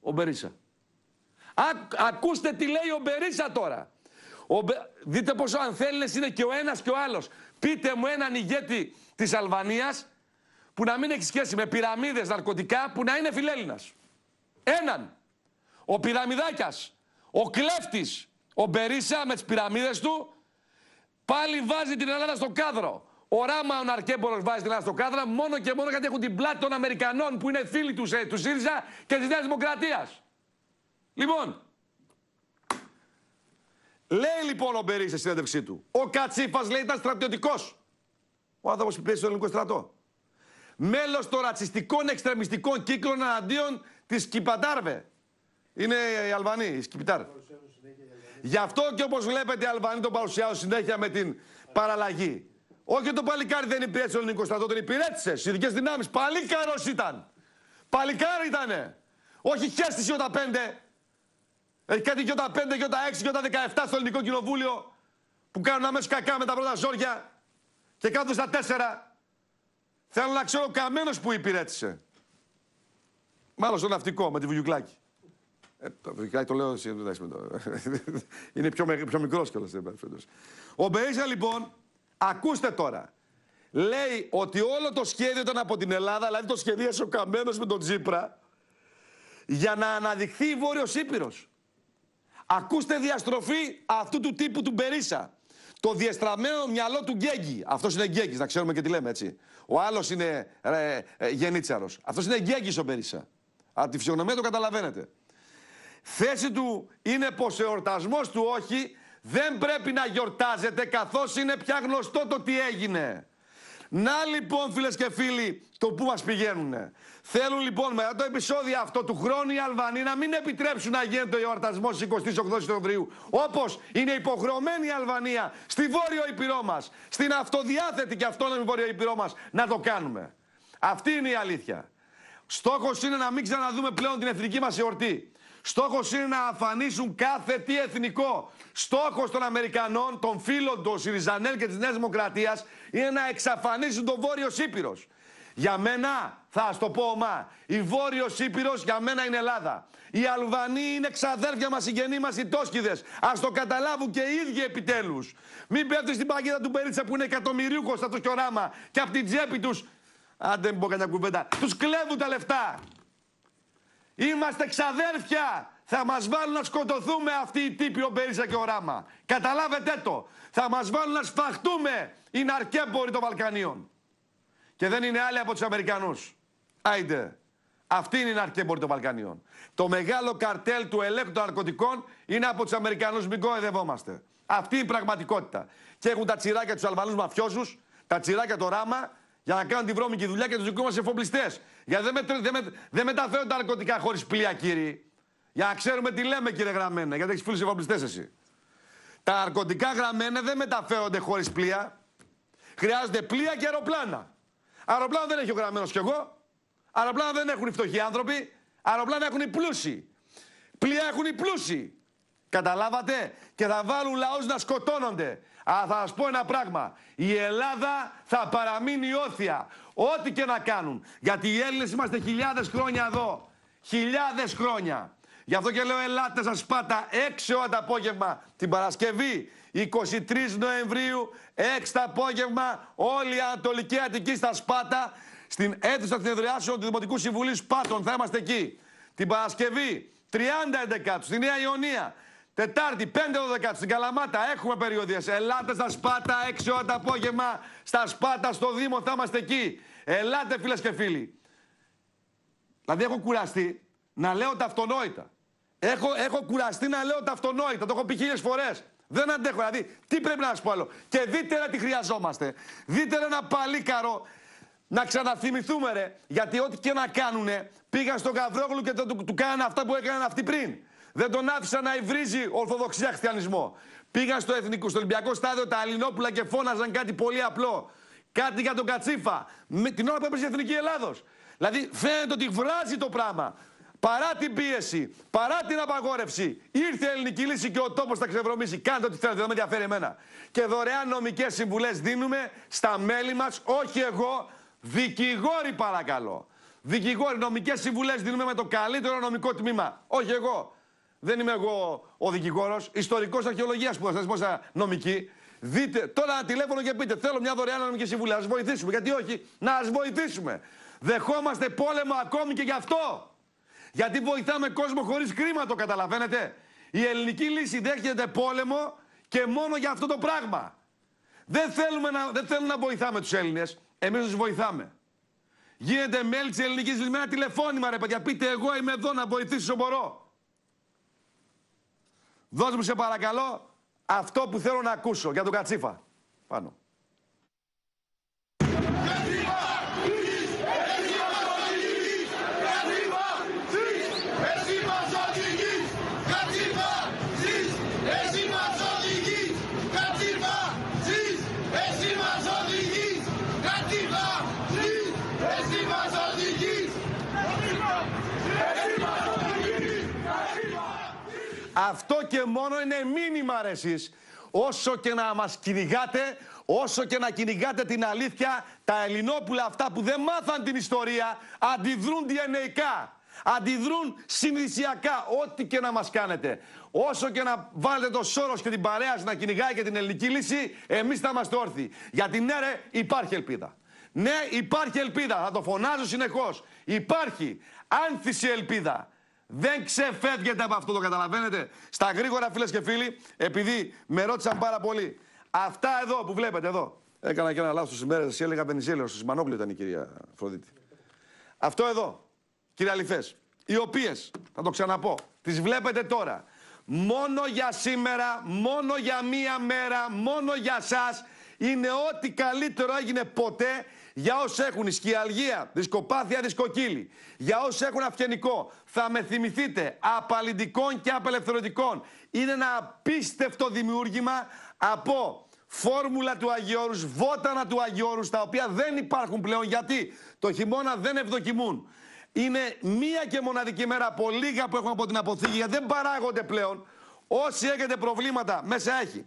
Ο Μπερίσα. Α, ακούστε τι λέει ο Μπερίσα τώρα. Ο... Δείτε πόσο θέλει, είναι και ο ένας και ο άλλος. Πείτε μου έναν ηγέτη της Αλβανίας που να μην έχει σχέση με πυραμίδες ναρκωτικά, που να είναι φιλέλληνας. Έναν. Ο πυραμιδάκιας. ο κλέφτης, ο Μπερίσα με τις πυραμίδες του, πάλι βάζει την Ελλάδα στο κάδρο. Ο Ράμα ο Ναρκέμπορος βάζει την Ελλάδα στο κάδρο, μόνο και μόνο γιατί έχουν την πλάτη των Αμερικανών που είναι φίλοι τους, ε, του ΣΥΡΙΖΑ και της Νέας Δημοκρατίας. Λοιπόν, Λέει λοιπόν ο Μπερί σε συνέντευξή του. Ο Κατσίφας λέει ήταν στρατιωτικός. Ο άνθρωπος που πέσει στο ελληνικό στρατό. Μέλος των ρατσιστικών εξτρεμιστικών κύκλων εναντίον της Κιπατάρβε. Είναι οι Αλβανή, η Σκυπιτάρ. Γι' αυτό και όπως βλέπετε οι Αλβανοί τον παρουσιάζουν συνέχεια με την παραλλαγή. Όχι το παλικάρι δεν υπηρέτησε τον ελληνικό στρατό, τον υπηρέτησε. Στις ειδικές δυνάμεις. Παλικάρος ήταν. Παλικάρι ήτανε. Όχι χέστηση όταν πέντε. Έχει κάτι και τα 5 και τα 6 και τα 17 στο ελληνικό κοινοβούλιο που κάνουν αμέσως κακά με τα πρώτα ζόρια και κάτω στα 4. Θέλω να ξέρω καμένος που υπηρέτησε. Μάλλον στο ναυτικό με τη Βουγιουκλάκη. Ε, το Βουγιουκλάκη το λέω εσύ, εντάξει το. Είναι πιο, πιο μικρός κιόλας στην Ο Μπέιζα λοιπόν, ακούστε τώρα. Λέει ότι όλο το σχέδιο ήταν από την Ελλάδα, δηλαδή το σχεδίασε ο Καμένος με τον Τζίπρα, για να αναδειχθεί η Βόρειος Ήπειρος. Ακούστε διαστροφή αυτού του τύπου του Μπερίσα. Το διεστραμμένο μυαλό του Γκέγκη. Αυτός είναι Γκέγκη, να ξέρουμε και τι λέμε έτσι. Ο άλλος είναι ε, ε, γενίτσαρος. Αυτός είναι Γκέγκη ο Μπερίσα. Από τη φυσιογνωμία το καταλαβαίνετε. Θέση του είναι πως εορτασμός του όχι δεν πρέπει να γιορτάζεται καθώς είναι πια γνωστό το τι έγινε. Να λοιπόν φίλες και φίλοι το που μας πηγαίνουν. Θέλουν λοιπόν μετά το επεισόδιο αυτό του χρόνου οι Αλβανοί να μην επιτρέψουν να γίνεται ο εορτασμός 28 Οκτωβρίου. Όπως είναι υποχρεωμένη η Αλβανία στη Βόρειο Ήπειρό μας, στην αυτοδιάθετη και αυτόνομη Βόρειο Ήπειρό μας να το κάνουμε. Αυτή είναι η αλήθεια. Στόχος είναι να μην ξαναδούμε πλέον την εθνική μας εορτή. Στόχος είναι να αφανίσουν κάθε τι εθνικό. Στόχος των Αμερικανών, των φίλων των Σιριζανέλ και της Νέας Δημοκρατίας είναι να εξαφανίσουν τον Βόρειο Ήπειρο. Για μένα, θα το πω ομά, η Βόρειος Ήπειρο για μένα είναι Ελλάδα. Οι Αλβανοί είναι ξαδέρφια μας, συγγενείς μας, οι Τόσκιδες. Ας το καταλάβουν και οι ίδιοι επιτέλους. Μην πέφτει στην παγίδα του Μπερίτσα που είναι εκατομμυρίου στα το και από την τσέπη τους. Αν δεν πω κανένα κουβέντα. Τους κλέβουν τα λεφτά. Είμαστε ξαδέρφια. Θα μας βάλουν να σκοτωθούμε αυτοί οι τύποι ο Μπερίζα και ο Ράμα. Καταλάβετε το. Θα μας βάλουν να σφαχτούμε οι ναρκέμποροι των Βαλκανίων. Και δεν είναι άλλοι από τους Αμερικανούς. Άιντε. Αυτή είναι η ναρκέμπορη των Βαλκανίων. Το μεγάλο καρτέλ του ελέγχου των ναρκωτικών είναι από τους Αμερικανούς. Μην κοεδευόμαστε! Αυτή είναι η πραγματικότητα. Και έχουν τα τσιράκια τους Αλβανούς μαφιόζους, τα τσιράκια το ράμα, για να κάνουν τη βρώμικη δουλειά και τους δικούς μας εφοπλιστές. Γιατί δεν, μετρ, δεν, δεν μεταφέρουν τα ναρκωτικά χωρίς πλοία, κύριοι. Για να ξέρουμε τι λέμε, κύριε Γραμμένα, γιατί έχεις φίλους εφοπλιστές εσύ. Τα ναρκωτικά γραμμένα δεν μεταφέρονται χωρίς πλοία. Χρειάζονται πλοία και αεροπλάνα. Αεροπλάνο δεν έχει ο γραμμένος κι εγώ. Αεροπλάνα δεν έχουν οι φτωχοί άνθρωποι. Αεροπλάνα έχουν οι πλούσιοι. Πλοία έχουν οι πλούσιοι. Καταλάβατε. Και θα βάλουν λαού να σκοτώνονται. Αλλά θα σας πω ένα πράγμα. Η Ελλάδα θα παραμείνει όθια, Ό,τι και να κάνουν. Γιατί οι Έλληνες είμαστε χιλιάδες χρόνια εδώ. Χιλιάδες χρόνια. Γι' αυτό και λέω ελάτε σας πάτα, 6 ώρα το απόγευμα την Παρασκευή 23 Νοεμβρίου 6 το απόγευμα όλη η Ανατολική Αττική στα Σπάτα στην αίθουσα συνεδριάσεων του Δημοτικού Συμβουλίου Σπάτων θα είμαστε εκεί. Την Παρασκευή 30 11 στη Νέα Ιωνία Τετάρτη, 5 12 στην Καλαμάτα έχουμε περιοδίες. Ελάτε στα Σπάτα, 6 ώρα το απόγευμα. Στα Σπάτα, στο Δήμο, θα είμαστε εκεί. Ελάτε, φίλες και φίλοι. Δηλαδή, έχω κουραστεί να λέω τα αυτονόητα. Έχω, έχω κουραστεί να λέω τα αυτονόητα. Το έχω πει χίλιες φορές. Δεν αντέχω. Δηλαδή, τι πρέπει να σου πω άλλο. Και δείτε να τι χρειαζόμαστε. Δείτε ένα παλίκαρο. Να ξαναθυμηθούμε ρε. Γιατί ό,τι και να κάνουνε, πήγαν στον Καβρόγλου και το, του, του, του, κάνανε αυτά που έκαναν αυτοί πριν. Δεν τον άφησαν να υβρίζει ορθοδοξία χριστιανισμό. Πήγαν στο εθνικό, στο Ολυμπιακό στάδιο τα Αλληνόπουλα και φώναζαν κάτι πολύ απλό. Κάτι για τον Κατσίφα. Με, την ώρα που έπεσε η Εθνική Ελλάδος. Δηλαδή φαίνεται ότι βράζει το πράγμα. Παρά την πίεση, παρά την απαγόρευση, ήρθε η ελληνική λύση και ο τόπος θα ξεβρωμίσει. Κάντε ό,τι θέλετε, δεν με ενδιαφέρει εμένα. Και δωρεάν νομικές συμβουλές δίνουμε στα μέλη μας, όχι εγώ, δικηγόροι παρακαλώ. Δικηγόροι, νομικές συμβουλές δίνουμε με το καλύτερο νομικό τμήμα. Όχι εγώ. Δεν είμαι εγώ ο δικηγόρος, ιστορικός αρχαιολογίας που θα σα νομική. Δείτε τώρα ένα τηλέφωνο και πείτε: Θέλω μια δωρεάν νομική συμβουλή. Ας βοηθήσουμε. Γιατί όχι, να ας βοηθήσουμε. Δεχόμαστε πόλεμο ακόμη και γι' αυτό. Γιατί βοηθάμε κόσμο χωρίς κρίμα, το καταλαβαίνετε. Η ελληνική λύση δέχεται πόλεμο και μόνο για αυτό το πράγμα. Δεν, θέλουμε να, δεν θέλουμε να βοηθάμε τους Έλληνες. Εμείς τους βοηθάμε. Γίνεται μέλη της ελληνικής λύσης με ένα τηλεφώνημα, ρε παιδιά. Πείτε, εγώ είμαι εδώ να βοηθήσω όσο μπορώ. Δώσ' μου σε παρακαλώ αυτό που θέλω να ακούσω για τον Κατσίφα. Πάνω. Αυτό και μόνο είναι μήνυμα ρε εσείς. Όσο και να μας κυνηγάτε, όσο και να κυνηγάτε την αλήθεια, τα Ελληνόπουλα αυτά που δεν μάθαν την ιστορία αντιδρούν διενεϊκά. Αντιδρούν συνδυσιακά ό,τι και να μας κάνετε. Όσο και να βάλετε το σώρος και την παρέα να κυνηγάει και την ελληνική λύση, εμείς θα είμαστε όρθιοι. Γιατί ναι ρε, υπάρχει ελπίδα. Ναι, υπάρχει ελπίδα. Θα το φωνάζω συνεχώς. Υπάρχει άνθηση ελπίδα. Δεν ξεφεύγετε από αυτό, το καταλαβαίνετε. Στα γρήγορα, φίλες και φίλοι, επειδή με ρώτησαν πάρα πολύ. Αυτά εδώ που βλέπετε εδώ. Έκανα και ένα λάθος σήμερα, σα έλεγα Βενιζέλο. Στο Σιμανόπλιο ήταν η κυρία Φροδίτη. Αυτό εδώ, κύριε Αληθές, οι οποίες, θα το ξαναπώ, τις βλέπετε τώρα. Μόνο για σήμερα, μόνο για μία μέρα, μόνο για σας είναι ό,τι καλύτερο έγινε ποτέ για όσου έχουν ισχυαλγία, δισκοπάθεια, δισκοκύλη, για όσου έχουν αυγενικό, θα με θυμηθείτε απαλληλτικών και απελευθερωτικών. Είναι ένα απίστευτο δημιούργημα από φόρμουλα του αγιώρου, βότανα του αγιώρου, τα οποία δεν υπάρχουν πλέον γιατί το χειμώνα δεν ευδοκιμούν. Είναι μία και μοναδική μέρα από λίγα που έχουμε από την αποθήκη, γιατί δεν παράγονται πλέον. Όσοι έχετε προβλήματα, μέσα έχει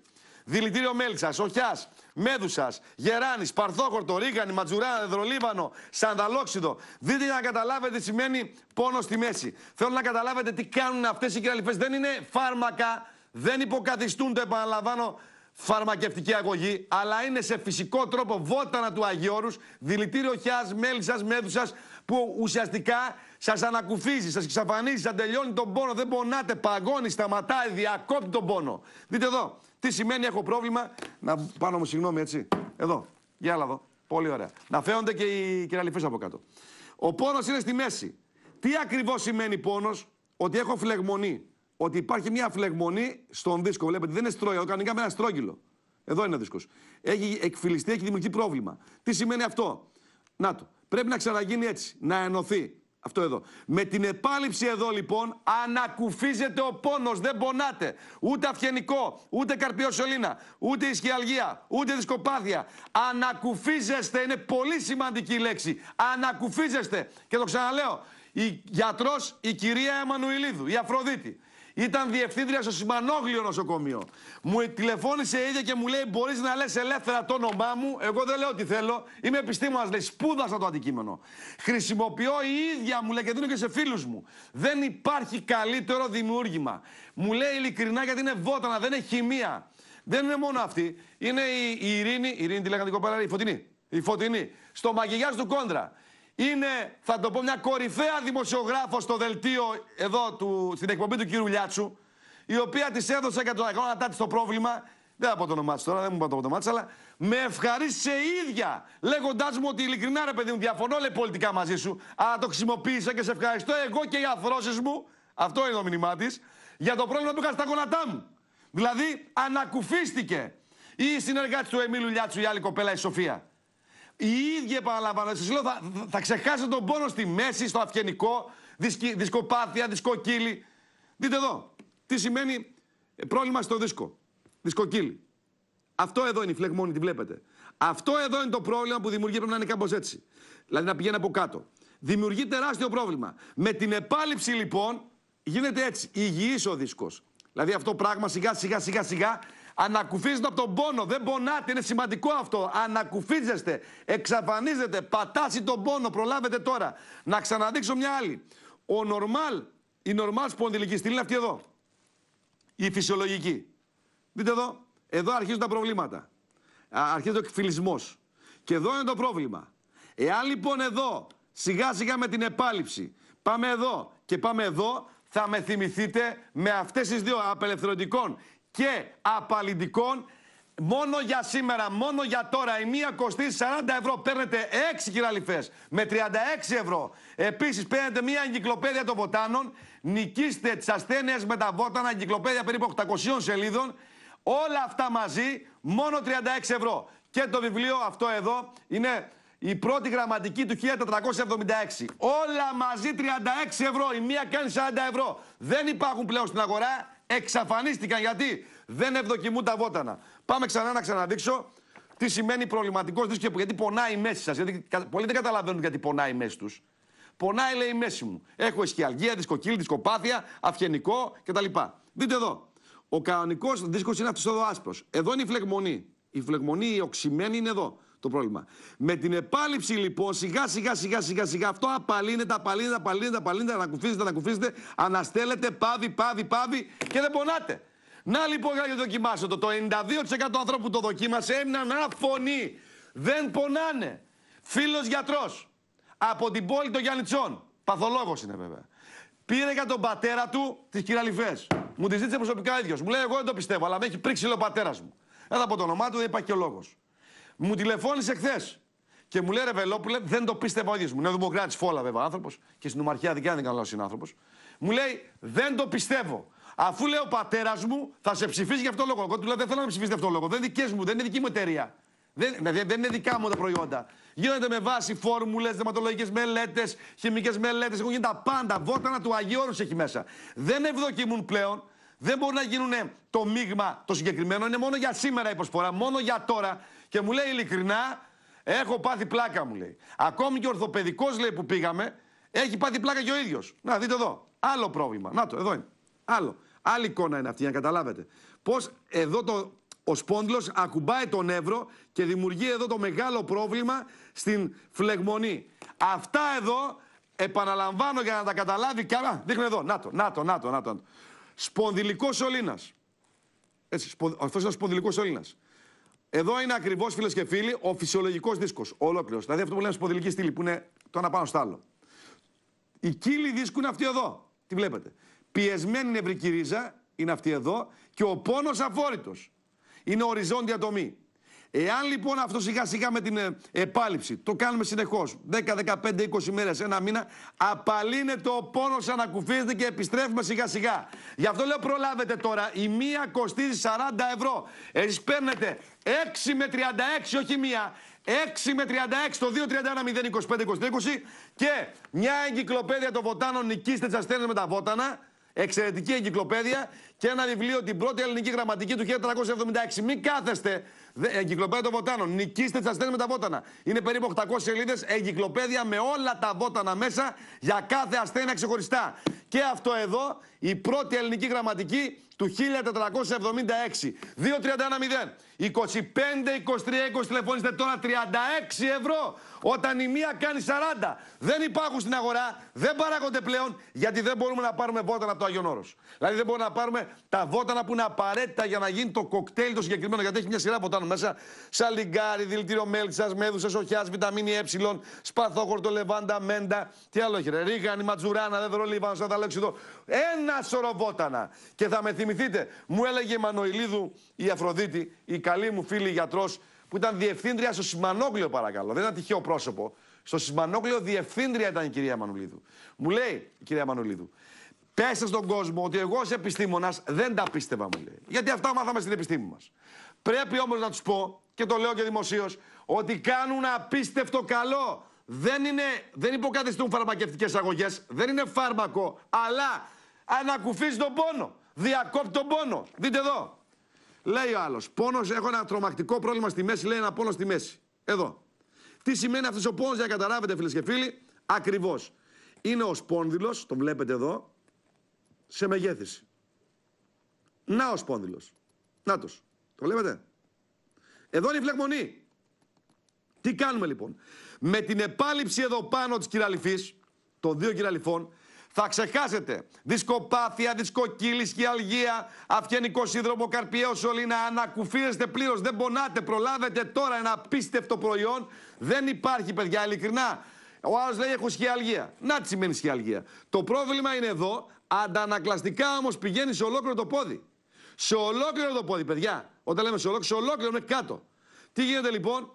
Δηλητήριο Μέλισσας, Οχιάς, Μέδουσας, Γεράνης, Παρθόχορτο, Ρίγανη, Ματζουρά, Εδρολίβανο, Σανδαλόξιδο. Δείτε να καταλάβετε τι σημαίνει πόνο στη μέση. Θέλω να καταλάβετε τι κάνουν αυτές οι κυραλιφέ. Δεν είναι φάρμακα, δεν υποκαθιστούν το επαναλαμβάνω φαρμακευτική αγωγή, αλλά είναι σε φυσικό τρόπο βότανα του αγιώρου δηλητήριο χιάς, μέλισσας, μέδουσας που ουσιαστικά σας ανακουφίζει, σας εξαφανίζει, σας τελειώνει τον πόνο, δεν πονάτε, παγώνει, σταματάει, διακόπτει τον πόνο. Δείτε εδώ, τι σημαίνει έχω πρόβλημα. Να πάνω μου, συγγνώμη έτσι. Εδώ. Για άλλα εδώ. Πολύ ωραία. Να φαίνονται και οι κυραλιφές από κάτω. Ο πόνος είναι στη μέση. Τι ακριβώς σημαίνει πόνος, ότι έχω φλεγμονή. Ότι υπάρχει μια φλεγμονή στον δίσκο. Βλέπετε, δεν είναι στρόγγυλο. Κανονικά με ένα στρόγγυλο. Εδώ είναι ο δίσκος. Έχει εκφυλιστεί, έχει δημιουργηθεί πρόβλημα. Τι σημαίνει αυτό. Να το. Πρέπει να ξαναγίνει έτσι. Να ενωθεί. Αυτό εδώ. Με την επάλυψη εδώ λοιπόν ανακουφίζεται ο πόνος, δεν πονάτε. Ούτε αυγενικό, ούτε καρπιοσωλήνα, ούτε ισχυαλγία, ούτε δισκοπάθεια. Ανακουφίζεστε, είναι πολύ σημαντική η λέξη. Ανακουφίζεστε. Και το ξαναλέω, η γιατρός, η κυρία Εμμανουηλίδου, η Αφροδίτη. Ήταν διευθύντρια στο Σιμανόγλιο νοσοκομείο. Μου τηλεφώνησε η ίδια και μου λέει: Μπορείς να λες ελεύθερα το όνομά μου. Εγώ δεν λέω τι θέλω. Είμαι επιστήμονας, λέει. Σπούδασα το αντικείμενο. Χρησιμοποιώ η ίδια μου λέει και δίνω και σε φίλους μου. Δεν υπάρχει καλύτερο δημιούργημα. Μου λέει ειλικρινά γιατί είναι βότανα, δεν είναι χημεία. Δεν είναι μόνο αυτή. Είναι η, η Ειρήνη, η Ειρήνη τη λέγανε την κοπέλα, η Φωτεινή. Η Φωτεινή. Στο μαγειγιά του κόντρα είναι, θα το πω, μια κορυφαία δημοσιογράφος στο δελτίο εδώ του, στην εκπομπή του κύριου Λιάτσου, η οποία της έδωσε για το αγώνα τη το πρόβλημα. Δεν θα πω το όνομά της τώρα, δεν μου πω το όνομά της, αλλά με ευχαρίστησε η ίδια, λέγοντάς μου ότι ειλικρινά ρε παιδί μου, διαφωνώ λέει πολιτικά μαζί σου, αλλά το χρησιμοποίησα και σε ευχαριστώ εγώ και οι αθρώσει μου, αυτό είναι το μήνυμά της, για το πρόβλημα που είχα στα γόνατά μου. Δηλαδή, ανακουφίστηκε η συνεργάτη του Εμίλου Λιάτσου, η άλλη κοπέλα, η Σοφία. Οι ίδιοι επαναλαμβάνω, σας λέω, θα, θα ξεχάσετε τον πόνο στη μέση, στο αυγενικό, δισκοπάθεια, δισκοκύλι. Δείτε εδώ, τι σημαίνει πρόβλημα στο δίσκο. Δισκοκύλι. Αυτό εδώ είναι η φλεγμόνη, τη βλέπετε. Αυτό εδώ είναι το πρόβλημα που δημιουργεί, πρέπει να είναι κάπως έτσι. Δηλαδή να πηγαίνει από κάτω. Δημιουργεί τεράστιο πρόβλημα. Με την επάλυψη λοιπόν γίνεται έτσι. Υγιής ο δίσκος. Δηλαδή αυτό πράγμα σιγά σιγά σιγά σιγά Ανακουφίζετε από τον πόνο. Δεν πονάτε, είναι σημαντικό αυτό. Ανακουφίζεστε, εξαφανίζεται, πατάσει τον πόνο. Προλάβετε τώρα. Να ξαναδείξω μια άλλη. Ο νορμάλ, η νορμάλ σπονδυλική στήλη είναι αυτή εδώ. Η φυσιολογική. Δείτε εδώ. Εδώ αρχίζουν τα προβλήματα. Αρχίζει ο εκφυλισμός. Και εδώ είναι το πρόβλημα. Εάν λοιπόν εδώ, σιγά σιγά με την επάλυψη, πάμε εδώ και πάμε εδώ, θα με θυμηθείτε με αυτές τις δύο απελευθερωτικών και απαλλητικών. Μόνο για σήμερα, μόνο για τώρα, η μία κοστίζει 40 ευρώ. Παίρνετε 6 κυραλιφές με 36 ευρώ. Επίσης παίρνετε μία εγκυκλοπαίδεια των βοτάνων. Νικήστε τις ασθένειες με τα βότανα, εγκυκλοπαίδεια περίπου 800 σελίδων. Όλα αυτά μαζί, μόνο 36 ευρώ. Και το βιβλίο αυτό εδώ είναι η πρώτη γραμματική του 1476. Όλα μαζί 36 ευρώ. Η μία κάνει 40 ευρώ. Δεν υπάρχουν πλέον στην αγορά εξαφανίστηκαν γιατί δεν ευδοκιμούν τα βότανα. Πάμε ξανά να ξαναδείξω τι σημαίνει προβληματικός δίσκος γιατί πονάει η μέση σας. Γιατί πολλοί δεν καταλαβαίνουν γιατί πονάει η μέση τους. Πονάει, λέει, η μέση μου. Έχω ισχυαλγία, δισκοκύλη, δισκοπάθεια, αυγενικό κτλ. Δείτε εδώ. Ο κανονικός δίσκος είναι αυτός εδώ άσπρος. Εδώ είναι η φλεγμονή. Η φλεγμονή, η οξυμένη είναι εδώ το πρόβλημα. Με την επάλυψη λοιπόν, σιγά σιγά σιγά σιγά σιγά αυτό απαλύνεται, απαλύνεται, απαλύνεται, απαλύνεται, ανακουφίζεται, ανακουφίζεται, αναστέλλεται, πάβει, πάβει, πάβει και δεν πονάτε. Να λοιπόν για να δοκιμάσω το. Το 92% του ανθρώπου που το δοκίμασε έμειναν άφωνοι. Δεν πονάνε. Φίλος γιατρός. Από την πόλη των Γιάννητσών. Παθολόγος είναι βέβαια. Πήρε για τον πατέρα του τις κυραλιφές. Μου τη ζήτησε προσωπικά ίδιος. Μου λέει: Εγώ δεν το πιστεύω, αλλά με έχει πρίξει ο πατέρας μου. Δεν από το όνομά του, δεν υπάρχει και ο λόγος. Μου τηλεφώνησε χθες και μου λέει ρε Βελόπουλε, δεν το πίστευα ο ίδιος μου. Είναι δημοκράτης φόλα βέβαια άνθρωπος και στην Ομαρχία δικιά δεν καλός είναι άνθρωπος. Μου λέει δεν το πιστεύω. Αφού λέει ο πατέρας μου θα σε ψηφίσει για αυτό το λόγο. Εγώ του λέω δεν θέλω να ψηφίσει αυτό το λόγο. Δεν είναι δικές μου, δεν είναι δική μου εταιρεία. Δεν, δεν είναι δικά μου τα προϊόντα. Γίνονται με βάση φόρμουλες, δεματολογικές μελέτες, χημικές μελέτες. Έχουν γίνει τα πάντα. Βότανα του Αγίου Όρους έχει μέσα. Δεν ευδοκιμούν πλέον. Δεν μπορούν να γίνουν το μείγμα το συγκεκριμένο. Είναι μόνο για σήμερα η προσφορά, μόνο για τώρα και μου λέει ειλικρινά, έχω πάθει πλάκα, μου λέει. Ακόμη και ο ορθοπαιδικός λέει που πήγαμε, έχει πάθει πλάκα και ο ίδιος. Να δείτε εδώ. Άλλο πρόβλημα. Να το, εδώ είναι. Άλλο. Άλλη εικόνα είναι αυτή, για να καταλάβετε. Πώς εδώ το, ο σπόνδυλος ακουμπάει τον νεύρο και δημιουργεί εδώ το μεγάλο πρόβλημα στην φλεγμονή. Αυτά εδώ επαναλαμβάνω για να τα καταλάβει και δείχνω εδώ. Να το, να το, να το, Σπονδυλικό Έτσι, είναι ο σπονδυλικός σωλήνας. Εδώ είναι ακριβώς, φίλες και φίλοι, ο φυσιολογικός δίσκος. Ολόκληρος. Δηλαδή αυτό που λέμε σποδηλική στήλη, που είναι το ένα πάνω στο άλλο. Η κύλη δίσκου είναι αυτή εδώ. Τη βλέπετε. Πιεσμένη νευρική ρίζα είναι αυτή εδώ και ο πόνος αφόρητος. Είναι οριζόντια τομή. Εάν λοιπόν αυτό σιγά σιγά με την ε, επάλυψη το κάνουμε συνεχώς 10, 15, 20 μέρες, ένα μήνα, απαλύνεται ο πόνος, ανακουφίζεται και επιστρέφουμε σιγά σιγά. Γι' αυτό λέω προλάβετε τώρα. Η μία κοστίζει 40 ευρώ. Εσείς παίρνετε 6 με 36, όχι μία. 6 με 36 το 231 025 20 και μια εγκυκλοπαίδεια των βοτάνων νικήστε τις ασθένειε με τα βότανα. Εξαιρετική εγκυκλοπαίδεια και ένα βιβλίο την πρώτη ελληνική γραμματική του 1376. Μην κάθεστε Εγκυκλοπαίδια των βοτάνων. Νικήστε τις ασθένειε με τα βότανα. Είναι περίπου 800 σελίδες εγκυκλοπαίδια με όλα τα βότανα μέσα για κάθε ασθένεια ξεχωριστά. Και αυτό εδώ, η πρώτη ελληνική γραμματική του 1476. 2-31-0. 25-23-20 τηλεφωνήστε τώρα 36 ευρώ όταν η μία κάνει 40. Δεν υπάρχουν στην αγορά, δεν παράγονται πλέον γιατί δεν μπορούμε να πάρουμε βότανα από το Άγιον Όρος. Δηλαδή δεν μπορούμε να πάρουμε τα βότανα που είναι απαραίτητα για να γίνει το κοκτέιλ το συγκεκριμένο γιατί έχει μια σειρά βότανα μέσα. Σαλιγκάρι, δηλητήριο μέλτσα, μέδουσα, οχιάς, βιταμίνη ε, σπαθόχορτο, λεβάντα, μέντα. Τι άλλο έχει ρε, ρίγανη, ματζουράνα, δεν δρολίβανο, ένα σωροβότανα. Και θα με θυμηθείτε, μου έλεγε η Μανοηλίδου η Αφροδίτη, η καλή μου φίλη γιατρός, που ήταν διευθύντρια στο Σιμανόκλειο, παρακαλώ. Δεν είναι τυχαίο πρόσωπο. Στο Σιμανόκλειο διευθύντρια ήταν η κυρία Μανουλίδου. Μου λέει η κυρία Μανουλίδου, πέστε στον κόσμο ότι εγώ ως επιστήμονας δεν τα πίστευα, μου λέει. Γιατί αυτά μάθαμε στην επιστήμη μας. Πρέπει όμως να τους πω, και το λέω και δημοσίως ότι κάνουν απίστευτο καλό δεν, είναι, δεν υποκαθιστούν φαρμακευτικές αγωγές, δεν είναι φάρμακο, αλλά ανακουφίζει τον πόνο, διακόπτει τον πόνο. Δείτε εδώ. Λέει ο άλλος, πόνος, έχω ένα τρομακτικό πρόβλημα στη μέση, λέει ένα πόνο στη μέση. Εδώ. Τι σημαίνει αυτός ο πόνος, για να καταλάβετε φίλες και φίλοι, ακριβώς. Είναι ο σπόνδυλος, τον βλέπετε εδώ, σε μεγέθηση. Να ο σπόνδυλος. Νάτος. Το βλέπετε. Εδώ είναι η φλεγμονή. Τι κάνουμε λοιπόν με την επάλυψη εδώ πάνω της κυραλυφής, των δύο κυραλυφών, θα ξεχάσετε δισκοπάθεια, δισκοκύλη, αλγία, αυγενικό σύνδρομο, καρπιαίο σωλήνα. Ανακουφίζεστε πλήρως, δεν πονάτε. Προλάβετε τώρα ένα απίστευτο προϊόν. Δεν υπάρχει, παιδιά, ειλικρινά. Ο άλλος λέει: Έχω σχιαλγία. Να τι σημαίνει σχιαλγία. Το πρόβλημα είναι εδώ. Αντανακλαστικά όμως πηγαίνει σε ολόκληρο το πόδι. Σε ολόκληρο το πόδι, παιδιά. Όταν λέμε σε ολόκληρο, σε ολόκληρο είναι κάτω. Τι γίνεται λοιπόν,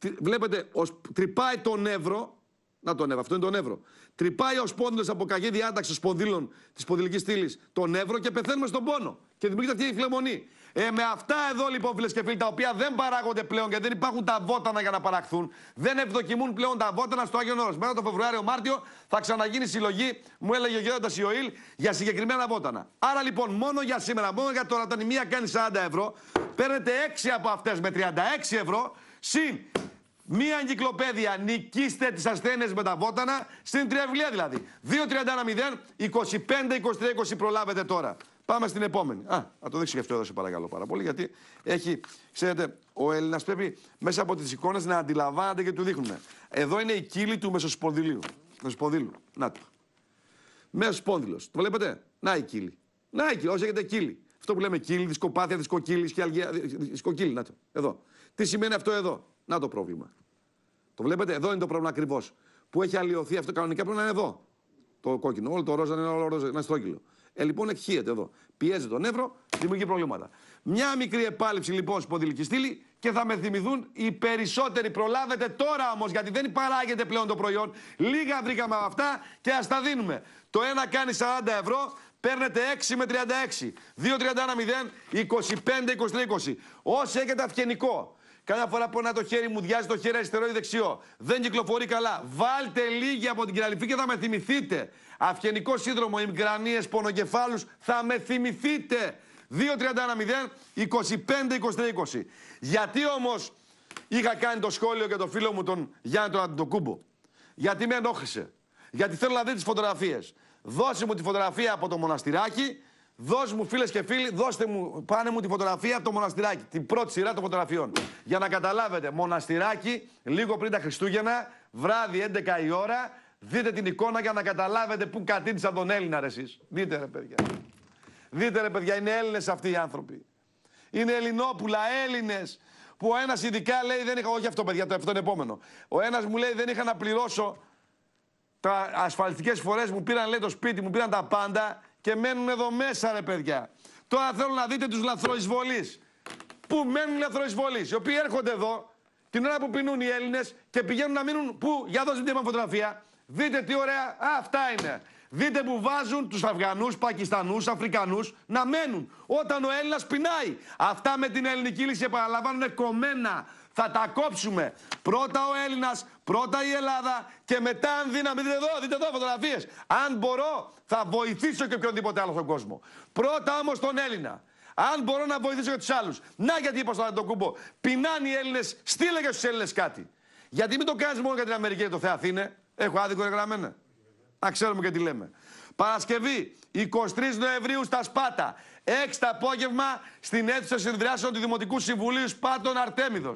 βλέπετε, ως, τρυπάει τον Εύρο. Να τον Εύρο, αυτό είναι τον Εύρο. Τρυπάει ο σπόνδυλος από καγίδι διάταξη σπονδύλων της σπονδυλικής στήλης τον Εύρο και πεθαίνουμε στον πόνο. Και δημιουργείται αυτή η φλεμονή. Ε, με αυτά εδώ λοιπόν, φίλες και φίλοι, τα οποία δεν παράγονται πλέον γιατί δεν υπάρχουν τα βότανα για να παραχθούν, δεν ευδοκιμούν πλέον τα βότανα στο Άγιο Νόρο. Μέχρι το Φεβρουάριο-Μάρτιο θα ξαναγίνει συλλογή, μου έλεγε ο Γιώργος Ιωήλ, για συγκεκριμένα βότανα. Άρα λοιπόν, μόνο για σήμερα, μόνο για τώρα, όταν η μία κάνει 40 ευρώ, παίρνετε 6 από αυτές με 36 ευρώ, συν Μία εγκυκλοπαίδεια νικήστε τις ασθένειες με τα βότανα, στην τριαυλία δηλαδή. 2-31-0, 25-23-20 προλάβετε τώρα. Πάμε στην επόμενη. Α, θα το δείξει και αυτό εδώ, σε παρακαλώ πάρα πολύ, γιατί έχει, ξέρετε, ο Έλληνας πρέπει μέσα από τις εικόνες να αντιλαμβάνεται και του δείχνουμε. Εδώ είναι η κύλη του μεσοσπονδυλίου. Μεσοσπονδύλου. Να το. Μεσοσπόνδυλο. Το βλέπετε. Να η κύλη. Να η κύλη. Όσοι έχετε κύλη. Αυτό που λέμε κύλη, δισκοπάθεια, δισκοκύλης και αλγία. Δισκοκύλη. Να το. Εδώ. Τι σημαίνει αυτό εδώ. Να το πρόβλημα. Το βλέπετε, εδώ είναι το πρόβλημα ακριβώς. Που έχει αλλοιωθεί αυτό κανονικά πρέπει να είναι εδώ. Το κόκκινο, όλο το ρόζα είναι όλο ρόζα, ένα στρόκυλο. Ε, λοιπόν, εκχύεται εδώ. Πιέζει τον νεύρο, δημιουργεί προβλήματα. Μια μικρή επάλυψη λοιπόν σπονδυλική στήλη και θα με θυμηθούν οι περισσότεροι. Προλάβετε τώρα όμως, γιατί δεν παράγεται πλέον το προϊόν. Λίγα βρήκαμε από αυτά και ας τα δίνουμε. Το ένα κάνει 40 ευρώ, παίρνετε 6 με 36. 2-31-0, 25-23-20. Όσοι έχετε αυγενικό, Κάθε φορά που ένα το χέρι μου, διάζει το χέρι αριστερό ή δεξιό. Δεν κυκλοφορεί καλά. Βάλτε λίγη από την κυραλυφή και θα με θυμηθείτε. Αυγενικό σύνδρομο, ημικρανίες, πονοκεφάλους, θα με θυμηθείτε. 2-31-0-25-23-20. Γιατί όμως είχα κάνει το σχόλιο για το φίλο μου τον Γιάννη τον Αντιτοκούμπο. Γιατί με ενόχλησε. Γιατί θέλω να δει τις φωτογραφίες. Δώσε μου τη φωτογραφία από το μοναστηράκι Δώσ' μου φίλες και φίλοι, δώστε μου, πάνε μου τη φωτογραφία το μοναστηράκι, την πρώτη σειρά των φωτογραφιών. Για να καταλάβετε, μοναστηράκι, λίγο πριν τα Χριστούγεννα, βράδυ 11 η ώρα, δείτε την εικόνα για να καταλάβετε πού κατήτησαν τον Έλληνα ρε εσείς. Δείτε ρε παιδιά. Δείτε ρε παιδιά, είναι Έλληνες αυτοί οι άνθρωποι. Είναι Ελληνόπουλα, Έλληνες. Που ο ένας ειδικά λέει, δεν είχα, όχι αυτό παιδιά, το αυτό είναι επόμενο. Ο ένας μου λέει, δεν είχα να πληρώσω τα ασφαλιστικές φορές μου πήραν λέει το σπίτι, μου πήραν τα πάντα και μένουν εδώ μέσα ρε παιδιά. Τώρα θέλω να δείτε τους λαθροεισβολείς. Πού μένουν οι λαθροεισβολείς, οι οποίοι έρχονται εδώ την ώρα που πεινούν οι Έλληνες και πηγαίνουν να μείνουν πού, για δώστε μια φωτογραφία. Δείτε τι ωραία, Α, αυτά είναι. Δείτε που βάζουν τους Αφγανούς, Πακιστανούς, Αφρικανούς να μεινουν που για δωσετε μια φωτογραφια δειτε τι ωραια α αυτα όταν ο Έλληνας πεινάει. Αυτά με την ελληνική λύση επαναλαμβάνουν κομμένα. Θα τα κόψουμε. Πρώτα ο Έλληνας. Πρώτα η Ελλάδα και μετά αν δύναμη. Δείτε εδώ, δείτε εδώ φωτογραφίες. Αν μπορώ, θα βοηθήσω και οποιονδήποτε άλλο στον κόσμο. Πρώτα όμως τον Έλληνα. Αν μπορώ να βοηθήσω και τους άλλους. Να γιατί είπα στον Αντοκούμπο. Πεινάνε οι Έλληνες, στείλε και στους Έλληνες κάτι. Γιατί μην το κάνεις μόνο για την Αμερική και το Θεαθήνε. Έχω άδικο εγγραμμένο. Να ξέρουμε και τι λέμε. Παρασκευή 23 Νοεμβρίου στα Σπάτα. 6 το απόγευμα στην αίθουσα συνδυάσεων του Δημοτικού Συμβουλίου Σπάτων Αρτέμιδος.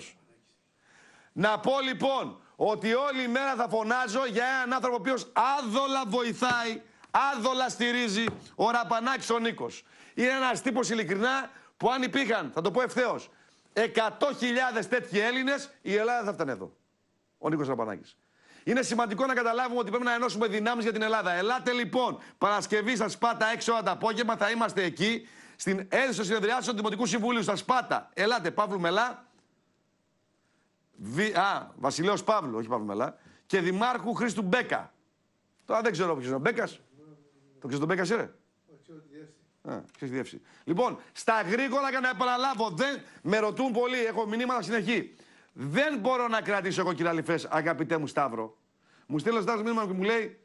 Να πω λοιπόν ότι όλη η μέρα θα φωνάζω για έναν άνθρωπο ο οποίος άδολα βοηθάει, άδολα στηρίζει ο Ραπανάκης ο Νίκος. Είναι ένας τύπος ειλικρινά που αν υπήρχαν, θα το πω ευθέως. 100.000 τέτοιοι Έλληνες, η Ελλάδα θα φτάνει εδώ. Ο Νίκος Ραπανάκης. Είναι σημαντικό να καταλάβουμε ότι πρέπει να ενώσουμε δυνάμεις για την Ελλάδα. Ελάτε λοιπόν, Παρασκευή στα Σπάτα 6 ώρα το απόγευμα, θα είμαστε εκεί, στην αίθουσα συνεδριάσεων του Δημοτικού Συμβουλίου στα Σπάτα. Ελάτε, Παύλου Μελά, Βι... Α, Βασιλέο Παύλου, όχι Παύλου Μελά. Και Δημάρχου Χρήστου Μπέκα. Τώρα δεν ξέρω ποιος είναι ο Μπέκας. Το ξέρεις τον Μπέκα, ρε. Ε, ξέρεις τη διεύση. Λοιπόν, στα γρήγορα για να επαναλάβω, δεν... με ρωτούν πολύ, έχω μηνύματα συνεχή. Δεν μπορώ να κρατήσω εγώ κυραλιφέ, αγαπητέ μου Σταύρο. Μου στέλνει ένα μήνυμα και μου λέει: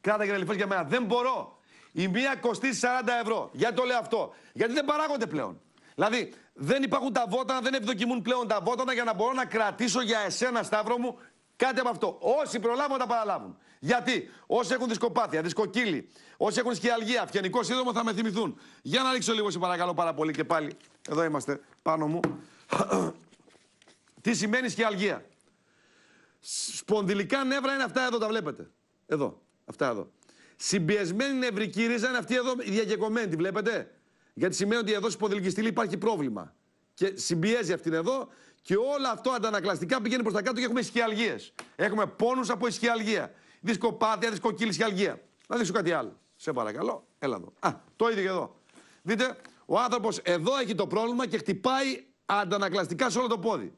Κράτα κυραλιφέ για μένα. Δεν μπορώ. Η μία κοστίζει 40 ευρώ. Γιατί το λέω αυτό, Γιατί δεν παράγονται πλέον. Δηλαδή, δεν υπάρχουν τα βότανα, δεν ευδοκιμούν πλέον τα βότανα για να μπορώ να κρατήσω για εσένα, Σταύρο μου, κάτι από αυτό. Όσοι προλάβουν, τα παραλάβουν. Γιατί όσοι έχουν δισκοπάθεια, δισκοκύλη, όσοι έχουν σκιαλγία, αυγενικό σύνδρομο θα με θυμηθούν. Για να ρίξω λίγο, σε παρακαλώ πάρα πολύ και πάλι. Εδώ είμαστε πάνω μου. Τι σημαίνει σκιαλγία. Σπονδυλικά νεύρα είναι αυτά εδώ, τα βλέπετε. Εδώ, αυτά εδώ. Συμπιεσμένη νευρική ρίζα είναι αυτή εδώ, η διακεκομένη, βλέπετε. Γιατί σημαίνει ότι εδώ στην ποδηλική στήλη υπάρχει πρόβλημα. Και συμπιέζει αυτήν εδώ και όλο αυτό αντανακλαστικά πηγαίνει προς τα κάτω και έχουμε ισχυαλγίες. Έχουμε πόνους από ισχυαλγία. Δισκοπάθεια, δισκοκύλη, ισχυαλγία. Να δείξω κάτι άλλο. Σε παρακαλώ, έλα εδώ. Α, το ίδιο και εδώ. Δείτε, ο άνθρωπος εδώ έχει το πρόβλημα και χτυπάει αντανακλαστικά σε όλο το πόδι.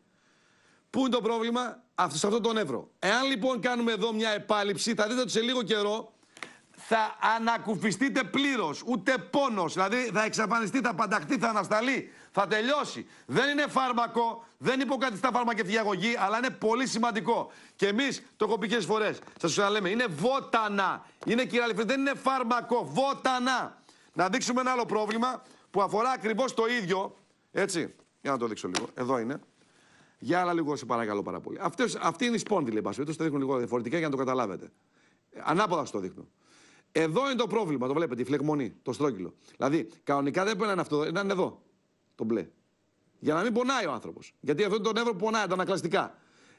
Πού είναι το πρόβλημα, αυτό, σε αυτό το νεύρο. Εάν λοιπόν κάνουμε εδώ μια επάλυψη, θα δείτε ότι σε λίγο καιρό θα ανακουφιστείτε πλήρως. Ούτε πόνος. Δηλαδή θα εξαφανιστεί, θα πανταχτεί, θα ανασταλεί. Θα τελειώσει. Δεν είναι φάρμακο, δεν υποκαθιστά φαρμακευτική αγωγή, αλλά είναι πολύ σημαντικό. Και εμείς το έχω πει και φορές. Σας το λέμε. Είναι βότανα. Είναι κυραλιφή. Δεν είναι φάρμακο. Βότανα. Να δείξουμε ένα άλλο πρόβλημα που αφορά ακριβώς το ίδιο. Έτσι. Για να το δείξω λίγο. Εδώ είναι. Για άλλα λίγο, σε παρακαλώ πάρα πολύ. αυτή είναι η σπόνδυλη, εν Το δείχνω λίγο διαφορετικά για να το καταλάβετε. Ανάποδα το δείχνω. Εδώ είναι το πρόβλημα, το βλέπετε, η φλεγμονή, το στρόγγυλο. Δηλαδή, κανονικά δεν έπαιρναν αυτό, είναι εδώ το μπλε. Για να μην πονάει ο άνθρωπος. Γιατί αυτό είναι το νεύρο πονάει, τα ανακλαστικά.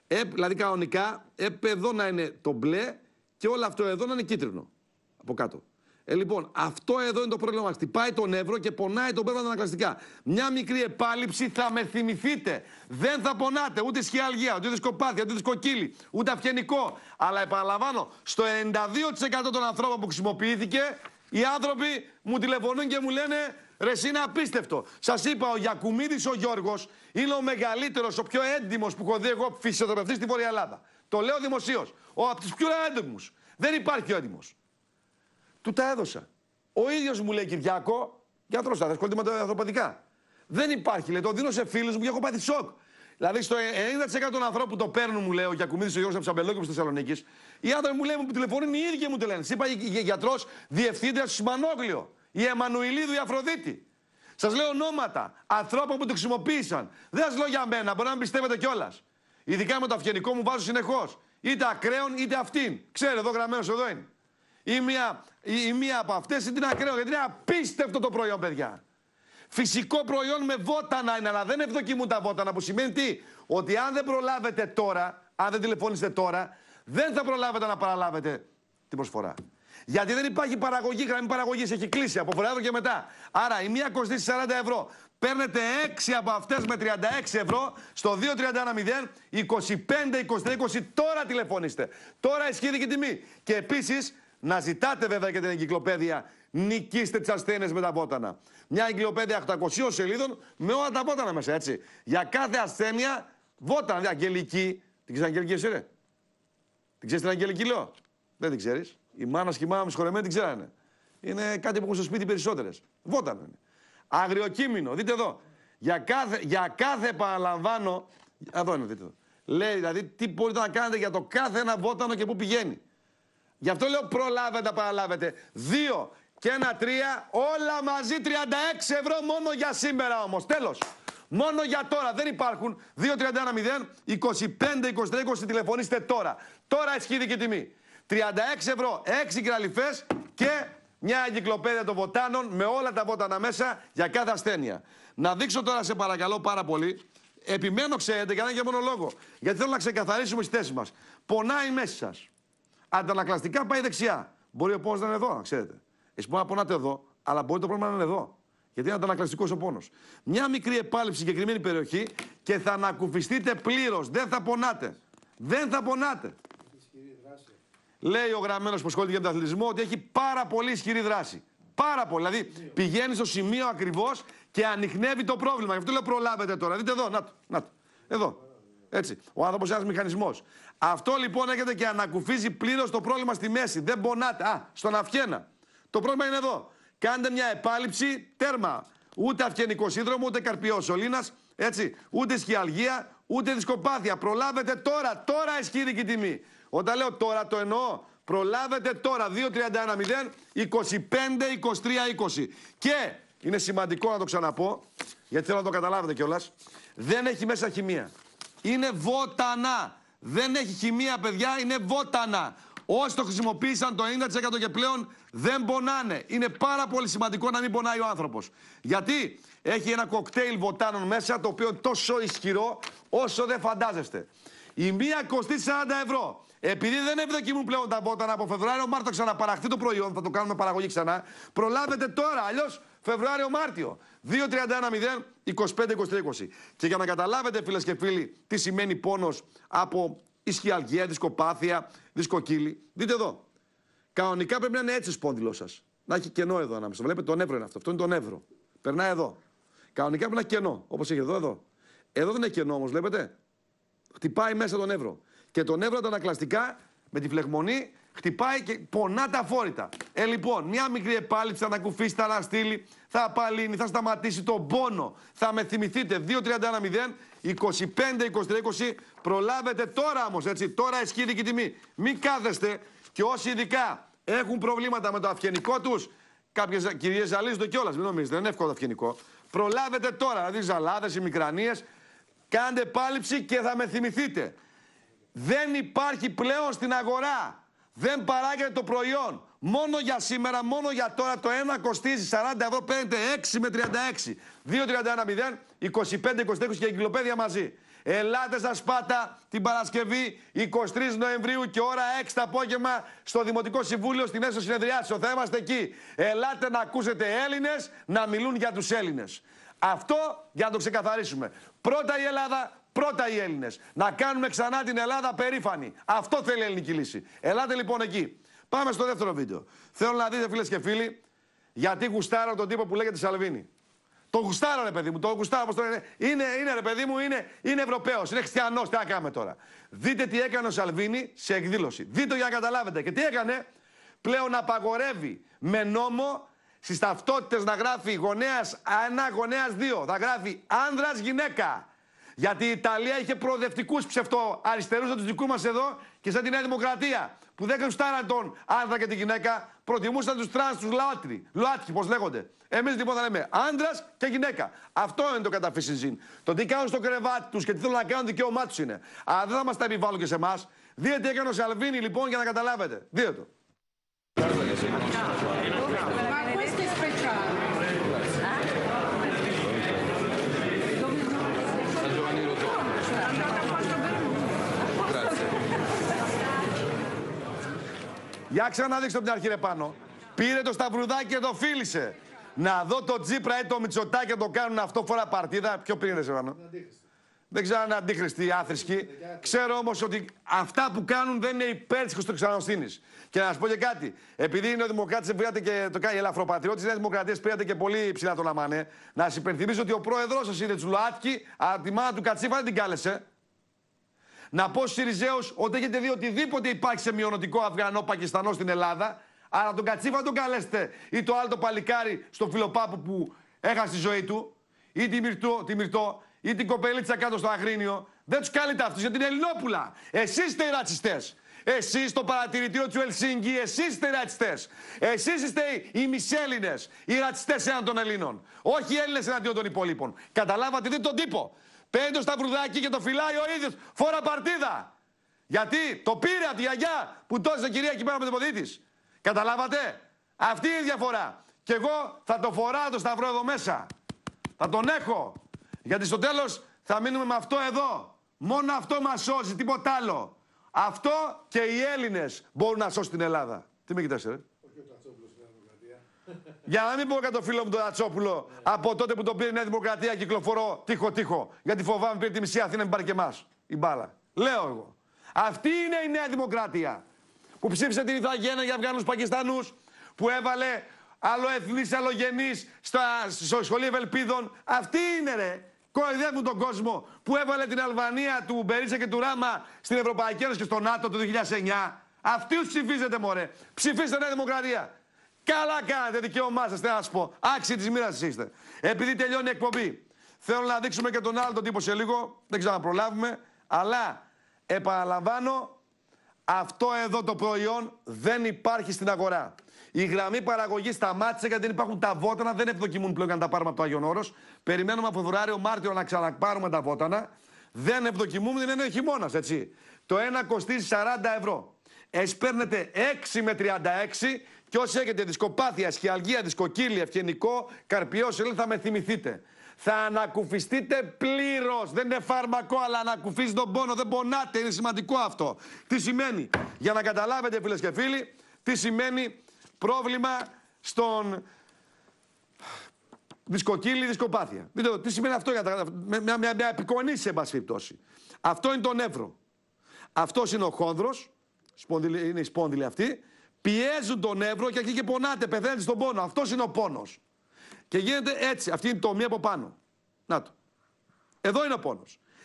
Ε, δηλαδή, κανονικά έπρεπε εδώ να είναι το μπλε και όλο αυτό εδώ να είναι κίτρινο. Από κάτω. Ε, λοιπόν, αυτό εδώ είναι το πρόβλημα Χτυπάει τον Εύρο και πονάει τον πέρα ανακλαστικά. Μια μικρή επάλυψη, θα με θυμηθείτε. Δεν θα πονάτε ούτε σχιαλγία, ούτε δισκοπάθεια, ούτε δισκοκύλι, ούτε αυγενικό. Αλλά επαναλαμβάνω, στο 92% των ανθρώπων που χρησιμοποιήθηκε, οι άνθρωποι μου τηλεφωνούν και μου λένε Ρε, είναι απίστευτο. Σας είπα, ο Γιακουμίδης ο Γιώργος είναι ο μεγαλύτερος, ο πιο έντιμος που έχω δει εγώ φυσιοθεραπευτής στη Βόρεια Ελλάδα. Το λέω δημοσίως. Ο από τους πιο έντιμους. Δεν υπάρχει ο έντιμος. Του τα έδωσα. Ο ίδιος μου λέει Κυριακό, γιατρός, θα ασχολείται με τα ανθρωπαδικά. Δεν υπάρχει, λέει, το δίνω σε φίλους μου και έχω πάθει σοκ. Δηλαδή στο 90% των ανθρώπων που το παίρνουν, μου λέει ο Γιακουμίδης, ο Γιώργος Ψαμπελόκη ο Θεσσαλονίκης, οι άνθρωποι μου λένε, μου τηλεφωνούν οι ίδιοι μου τη λένε. Είπα γιατρός διευθύντρια του Μανόγλιο, η Εμμανουηλίδου η Αφροδίτη. Σας λέω ονόματα ανθρώπων που το χρησιμοποίησαν. Δεν σας λέω για μένα, μπορεί να πιστεύετε κιόλας. Ειδικά με το αυγενικό μου βάζω συνεχώς. Είτε ακραίων είτε αυτήν. Ξέρω εδώ γραμμένος εδώ είναι. Ή μια η, η μία από αυτές είναι την ακραίο. Γιατί είναι απίστευτο το προϊόν, παιδιά. Φυσικό προϊόν με βότανα είναι, αλλά δεν ευδοκιμούν τα βότανα. Που σημαίνει τι, ότι αν δεν προλάβετε τώρα, αν δεν τηλεφώνησετε τώρα, δεν θα προλάβετε να παραλάβετε την προσφορά. Γιατί δεν υπάρχει παραγωγή, γραμμή παραγωγής έχει κλείσει από φορά και μετά. Άρα η μία κοστίζει 40 ευρώ. Παίρνετε 6 από αυτές με 36 ευρώ στο 2310 25 23 20. Τώρα τηλεφωνήστε. Τώρα ισχύει και τιμή. Και επίσης να ζητάτε βέβαια και την εγκυκλοπαίδεια Νικήστε τις ασθένειες με τα βότανα Μια εγκυκλοπαίδεια 800 σελίδων με όλα τα πότανα μέσα, έτσι. Για κάθε ασθένεια, βότανα Δηλαδή, αγγελική. Την ξέρεις αγγελική, εσύ, ρε. Την ξέρεις την αγγελική, λέω. Δεν την ξέρεις. Η μάνα και η μάνα μου συγχωρεμένη την ξέρανε. Είναι κάτι που έχουν στο σπίτι περισσότερες. Βότανα είναι. Αγριοκείμενο, δείτε εδώ. Για κάθε, για κάθε επαναλαμβάνω. Εδώ είναι, δείτε εδώ. Λέει δηλαδή τι μπορείτε να κάνετε για το κάθε ένα βότανο και πού πηγαίνει. Γι' αυτό λέω προλάβετε, παραλάβετε. Δύο και ένα τρία, όλα μαζί 36 ευρώ μόνο για σήμερα όμως. Τέλος. Μόνο για τώρα. Δεν υπάρχουν. 2-31-0, 25-23-20. Τηλεφωνήστε τώρα. Τώρα ισχύει δική τιμή. 36 ευρώ, 6 κραλιφέ και μια εγκυκλοπαίδεια των βοτάνων με όλα τα βότανα μέσα για κάθε ασθένεια. Να δείξω τώρα σε παρακαλώ πάρα πολύ. Επιμένω, ξέρετε, για ένα και μόνο λόγο. Γιατί θέλω να ξεκαθαρίσουμε τι θέσεις μας. Πονάει μέσα σας. Αντανακλαστικά πάει δεξιά. Μπορεί ο πόνος να είναι εδώ, ξέρετε. Εσύ μπορεί να πονάτε εδώ, αλλά μπορεί το πρόβλημα να είναι εδώ. Γιατί είναι αντανακλαστικός ο πόνος. Μια μικρή επάλυψη συγκεκριμένη περιοχή και θα ανακουφιστείτε πλήρως. Δεν θα πονάτε. Δεν θα πονάτε. Λέει ο γραμμένος που ασχολείται για τον αθλητισμό ότι έχει πάρα πολύ ισχυρή δράση. Πάρα πολύ. Δηλαδή πηγαίνει στο σημείο ακριβώς και ανοιχνεύει το πρόβλημα. Γι' αυτό λέω προλάβετε τώρα. Δείτε εδώ. Εδώ. Έτσι. Ο άνθρωπος είναι ένας μηχανισμός. Αυτό λοιπόν έχετε και ανακουφίζει πλήρως το πρόβλημα στη μέση. Δεν πονάτε. Α, στον αυχένα. Το πρόβλημα είναι εδώ. Κάντε μια επάλυψη τέρμα. Ούτε αυχενικό σύνδρομο, ούτε καρπιός σωλήνας. Έτσι. Ούτε σκιαλγία, ούτε δισκοπάθεια. Προλάβετε τώρα. Τώρα ισχύει η τιμή. Όταν λέω τώρα το εννοώ. Προλάβετε τώρα. 2-31-0, 25-23-20. Και είναι σημαντικό να το ξαναπώ, γιατί θέλω να το καταλάβετε κιόλας. Δεν έχει μέσα χημεία. Είναι βότανα δεν έχει χημεία, παιδιά, είναι βότανα. Όσοι το χρησιμοποίησαν το 90% και πλέον δεν πονάνε. Είναι πάρα πολύ σημαντικό να μην πονάει ο άνθρωπος. Γιατί έχει ένα κοκτέιλ βοτάνων μέσα το οποίο είναι τόσο ισχυρό όσο δεν φαντάζεστε. Η μία κοστίζει 40 ευρώ. Επειδή δεν ευδοκιμούν πλέον τα βότανα από Φεβρουάριο, Μάρτιο ξαναπαραχθεί το προϊόν, θα το κάνουμε παραγωγή ξανά. Προλάβετε τώρα, αλλιώς Φεβρουάριο-Μάρτιο. 2-31-0, 25-23-20. Και για να καταλάβετε, φίλες και φίλοι, τι σημαίνει πόνος από ισχυαλγία, δισκοπάθεια, δισκοκύλη. Δείτε εδώ. Κανονικά πρέπει να είναι έτσι σπόνδυλό σας. Να έχει κενό εδώ ανάμεσα. Βλέπετε, τον νεύρο είναι αυτό. Αυτό είναι το νεύρο. Περνάει εδώ. Κανονικά πρέπει να έχει κενό. Όπως έχει εδώ, εδώ. Εδώ δεν έχει κενό όμως, βλέπετε. Χτυπάει μέσα τον νεύρο. Και τον νεύρο τα ανακλαστικά με τη φλεγμονή Χτυπάει και πονά τα φόρητα. Ε, λοιπόν, μια μικρή επάλυψη θα ανακουφίσει, θα αναστείλει, θα απαλύνει, θα σταματήσει τον πόνο. Θα με θυμηθείτε. 2-31-0, 25-23-20. Προλάβετε τώρα όμως, έτσι. Τώρα ισχύει δική τιμή. Μην κάθεστε και όσοι ειδικά έχουν προβλήματα με το αυγενικό τους, κάποιες κυρίες ζαλίζονται κιόλας. Μην νομίζετε, δεν είναι εύκολο το αυγενικό. Προλάβετε τώρα, δηλαδή ζαλάδες, οι μικρανίες. Κάντε επάλυψη και θα με θυμηθείτε. Δεν υπάρχει πλέον στην αγορά δεν παράγεται το προϊόν. Μόνο για σήμερα, μόνο για τώρα το ένα κοστίζει 40 ευρώ, παίρνετε 6 με 36. 2, 31, 0, 25, και εγκυλοπαίδια μαζί. Ελάτε στα Σπάτα την Παρασκευή 23 Νοεμβρίου και ώρα 6 το απόγευμα στο Δημοτικό Συμβούλιο στην Έσο Συνεδριάση. Θα είμαστε εκεί. Ελάτε να ακούσετε Έλληνες να μιλούν για τους Έλληνες. Αυτό για να το ξεκαθαρίσουμε. Πρώτα η Ελλάδα, Πρώτα οι Έλληνες. Να κάνουμε ξανά την Ελλάδα περήφανη. Αυτό θέλει η ελληνική λύση. Ελάτε λοιπόν εκεί. Πάμε στο δεύτερο βίντεο. Θέλω να δείτε, φίλες και φίλοι, γιατί γουστάρα τον τύπο που λέγεται Σαλβίνη. Το γουστάρα ρε παιδί μου. Το γουστάρω, το είναι. είναι. Είναι, ρε παιδί μου, είναι, είναι Ευρωπαίος. Είναι χριστιανός. Τι να κάνουμε τώρα. Δείτε τι έκανε ο Σαλβίνη σε εκδήλωση. Δείτε για να καταλάβετε. Και τι έκανε. Πλέον απαγορεύει με νόμο στις ταυτότητες να γράφει γονέας 1, γονέα 2. Θα γράφει άνδρας γυναίκα. Γιατί η Ιταλία είχε προοδευτικούς ψευτοαριστερού από τους δικούς μας εδώ και σαν τη Νέα Δημοκρατία. Που δεν χρωστάραν τον άντρα και τη γυναίκα, προτιμούσαν τους τραν, τους λάτρι. Λάτρι, πώς λέγονται. Εμείς λοιπόν θα λέμε άντρα και γυναίκα. Αυτό είναι το κατά Το τι κάνουν στο κρεβάτι τους και τι θέλουν να κάνουν δικαίωμά τους είναι. Αλλά δεν θα μας τα επιβάλλουν και σε εμάς. Δείτε τι έκανε ο Σαλβίνη λοιπόν για να καταλάβετε. Δείτε το. Για ξαναδείξτε από την αρχή, ρε πάνω. Πήρε το σταυρουδάκι και το φίλησε. Να δω το Τζίπρα ή το Μητσοτάκι να το κάνουν αυτό φορά παρτίδα. Ποιο πήρε, ρε πάνω. Δεν ξέρω αν είναι αντίχρηστοι ή άθρησκη. Ξέρω όμως ότι αυτά που κάνουν δεν είναι υπέρ τη ξαναστήνη. Και να σας πω και κάτι. Επειδή είναι ο Δημοκράτη, πήρατε και το κάνει ελαφροπατριώτη τη Νέα Δημοκρατία, πήρατε και πολύ ψηλά το λαμάνε. Να σας υπενθυμίσω ότι ο πρόεδρός σας είναι Τσουλάτκι, μάνα του Κατσίφα δεν την κάλεσε. Να πω Σιριζέο ότι έχετε δει οτιδήποτε υπάρχει σε μειονοτικό Αφγανό Πακιστανό στην Ελλάδα. Αλλά τον Κατσίφα τον καλέστε ή το άλλο παλικάρι στο φιλοπάπου που έχασε τη ζωή του, ή τη Μυρτό, τη ή την κοπελίτσα κάτω στο Αγρίνιο. Δεν τους καλείτε αυτούς για την Ελληνόπουλα. Εσείς είστε οι ρατσιστές. Εσείς το παρατηρητήριο του Ελσίνγκη εσείς είστε οι ρατσιστές. Εσείς είστε οι μισέλληνες, οι ρατσιστές εναντίον των Ελλήνων. Όχι οι Έλληνες εναντίον των υπολείπων. Καταλάβατε, δείτε τον τύπο. Παίρνει το σταυρουδάκι και το φυλάει ο ίδιος. Φορά παρτίδα. Γιατί το πήρε από τη γιαγιά που τόσες κυρία εκεί πέρα με το ποδί Καταλάβατε. Αυτή είναι η διαφορά. Και εγώ θα το φοράω το σταυρό εδώ μέσα. Θα τον έχω. Γιατί στο τέλος θα μείνουμε με αυτό εδώ. Μόνο αυτό μας σώζει, τίποτα άλλο. Αυτό και οι Έλληνες μπορούν να σώσουν την Ελλάδα. Τι με κοιτάς, ρε. Για να μην πω κατά το φίλο μου τον Ατσόπουλο, από τότε που τον πήρε η Νέα Δημοκρατία κυκλοφορώ τείχο-τείχο. Γιατί φοβάμαι πριν τη μισή Αθήνα, μην πάρει και εμάς η μπάλα. Λέω εγώ. Αυτή είναι η Νέα Δημοκρατία που ψήφισε την Ιθαγένεια για Αφγανούς Πακιστανούς, που έβαλε άλλο εθνή, άλλο γενή στο σχολείο Ευελπίδων. Αυτή είναι ρε. Κοροϊδεύουν τον κόσμο που έβαλε την Αλβανία του Μπερίτσα και του Ράμα στην Ευρωπαϊκή Ένωση και στο ΝΑΤΟ το 2009. Αυτοί ψηφίζετε, μωρέ. Ψηφίστε Νέα Δημοκρατία. Καλά κάνετε, δικαίωμά σα, θέλω να σα πω. Άξιοι της μοίρα είστε. Επειδή τελειώνει η εκπομπή, θέλω να δείξουμε και τον άλλο τον τύπο σε λίγο. Δεν ξέρω αν προλάβουμε. Αλλά επαναλαμβάνω, αυτό εδώ το προϊόν δεν υπάρχει στην αγορά. Η γραμμή παραγωγή σταμάτησε γιατί δεν υπάρχουν τα βότανα, δεν ευδοκιμούν πλέον να τα πάρουμε από το Άγιον Όρος. Περιμένουμε από Φεβρουάριο Μάρτιο να ξαναπάρουμε τα βότανα. Δεν ευδοκιμούν, δεν είναι χειμώνας, έτσι. Το ένα κοστίζει 40 ευρώ. Εσπέρνετε 6 με 36 και όσοι έχετε δισκοπάθεια, σχιαλγία, δισκοκύλια, ευγενικό, καρπιό, θα με θυμηθείτε. Θα ανακουφιστείτε πλήρως. Δεν είναι φάρμακο, αλλά ανακουφίζει τον πόνο. Δεν πονάτε. Είναι σημαντικό αυτό. Τι σημαίνει, για να καταλάβετε, φίλες και φίλοι, τι σημαίνει πρόβλημα στον δισκοκύλι, δισκοπάθεια. Δείτε, τι σημαίνει αυτό για τα... μια, μια, μια επικονίση, σε Αυτό είναι το νεύρο. Αυτός είναι ο χόνδρος. Είναι η σπόνδυλη αυτή πιέζουν τον Εύρο και εκεί και πονάτε, πεθαίνετε στον πόνο. Αυτός είναι ο πόνος. Και γίνεται έτσι. Αυτή είναι η τομή από πάνω. Να το. Εδώ είναι ο πόνος.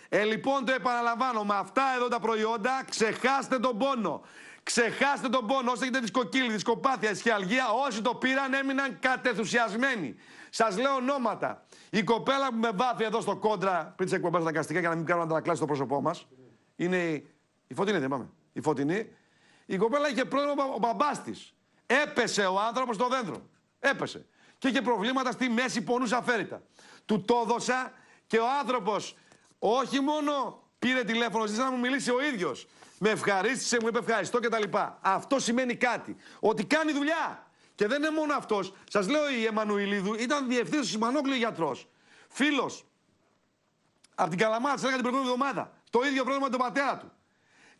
Ε, λοιπόν, το επαναλαμβάνω, με αυτά εδώ τα προϊόντα ξεχάστε τον πόνο. Ξεχάστε τον πόνο. Όσοι έχετε δυσκοκύλη, δισκοπάθεια, ισχυαλγία, όσοι το πήραν έμειναν κατεθουσιασμένοι. Σας λέω ονόματα. Η κοπέλα που με βάφει εδώ στο κόντρα πριν τις εκπομπές καστικά για να μην κάνουμε αντανακλάσει το πρόσωπό μας είναι η, η φωτεινή, δεν πάμε. Η φωτεινή η κοπέλα είχε πρόβλημα ο μπαμπάς της. Έπεσε ο άνθρωπος στο δέντρο. Έπεσε. Και είχε προβλήματα στη μέση, πονούσε αφαίρετα. Του το έδωσα και ο άνθρωπος όχι μόνο πήρε τηλέφωνο, ζήτησε να μου μιλήσει ο ίδιος. Με ευχαρίστησε, μου είπε ευχαριστώ κτλ. Αυτό σημαίνει κάτι. Ότι κάνει δουλειά. Και δεν είναι μόνο αυτός. Σας λέω η Εμμανουηλίδου ήταν διευθύνσιο του Σιμανόκλου γιατρός. Φίλος. Από την Καλαμάτα, έλεγα την προηγούμενη εβδομάδα. Το ίδιο πρόβλημα με τον πατέρα του.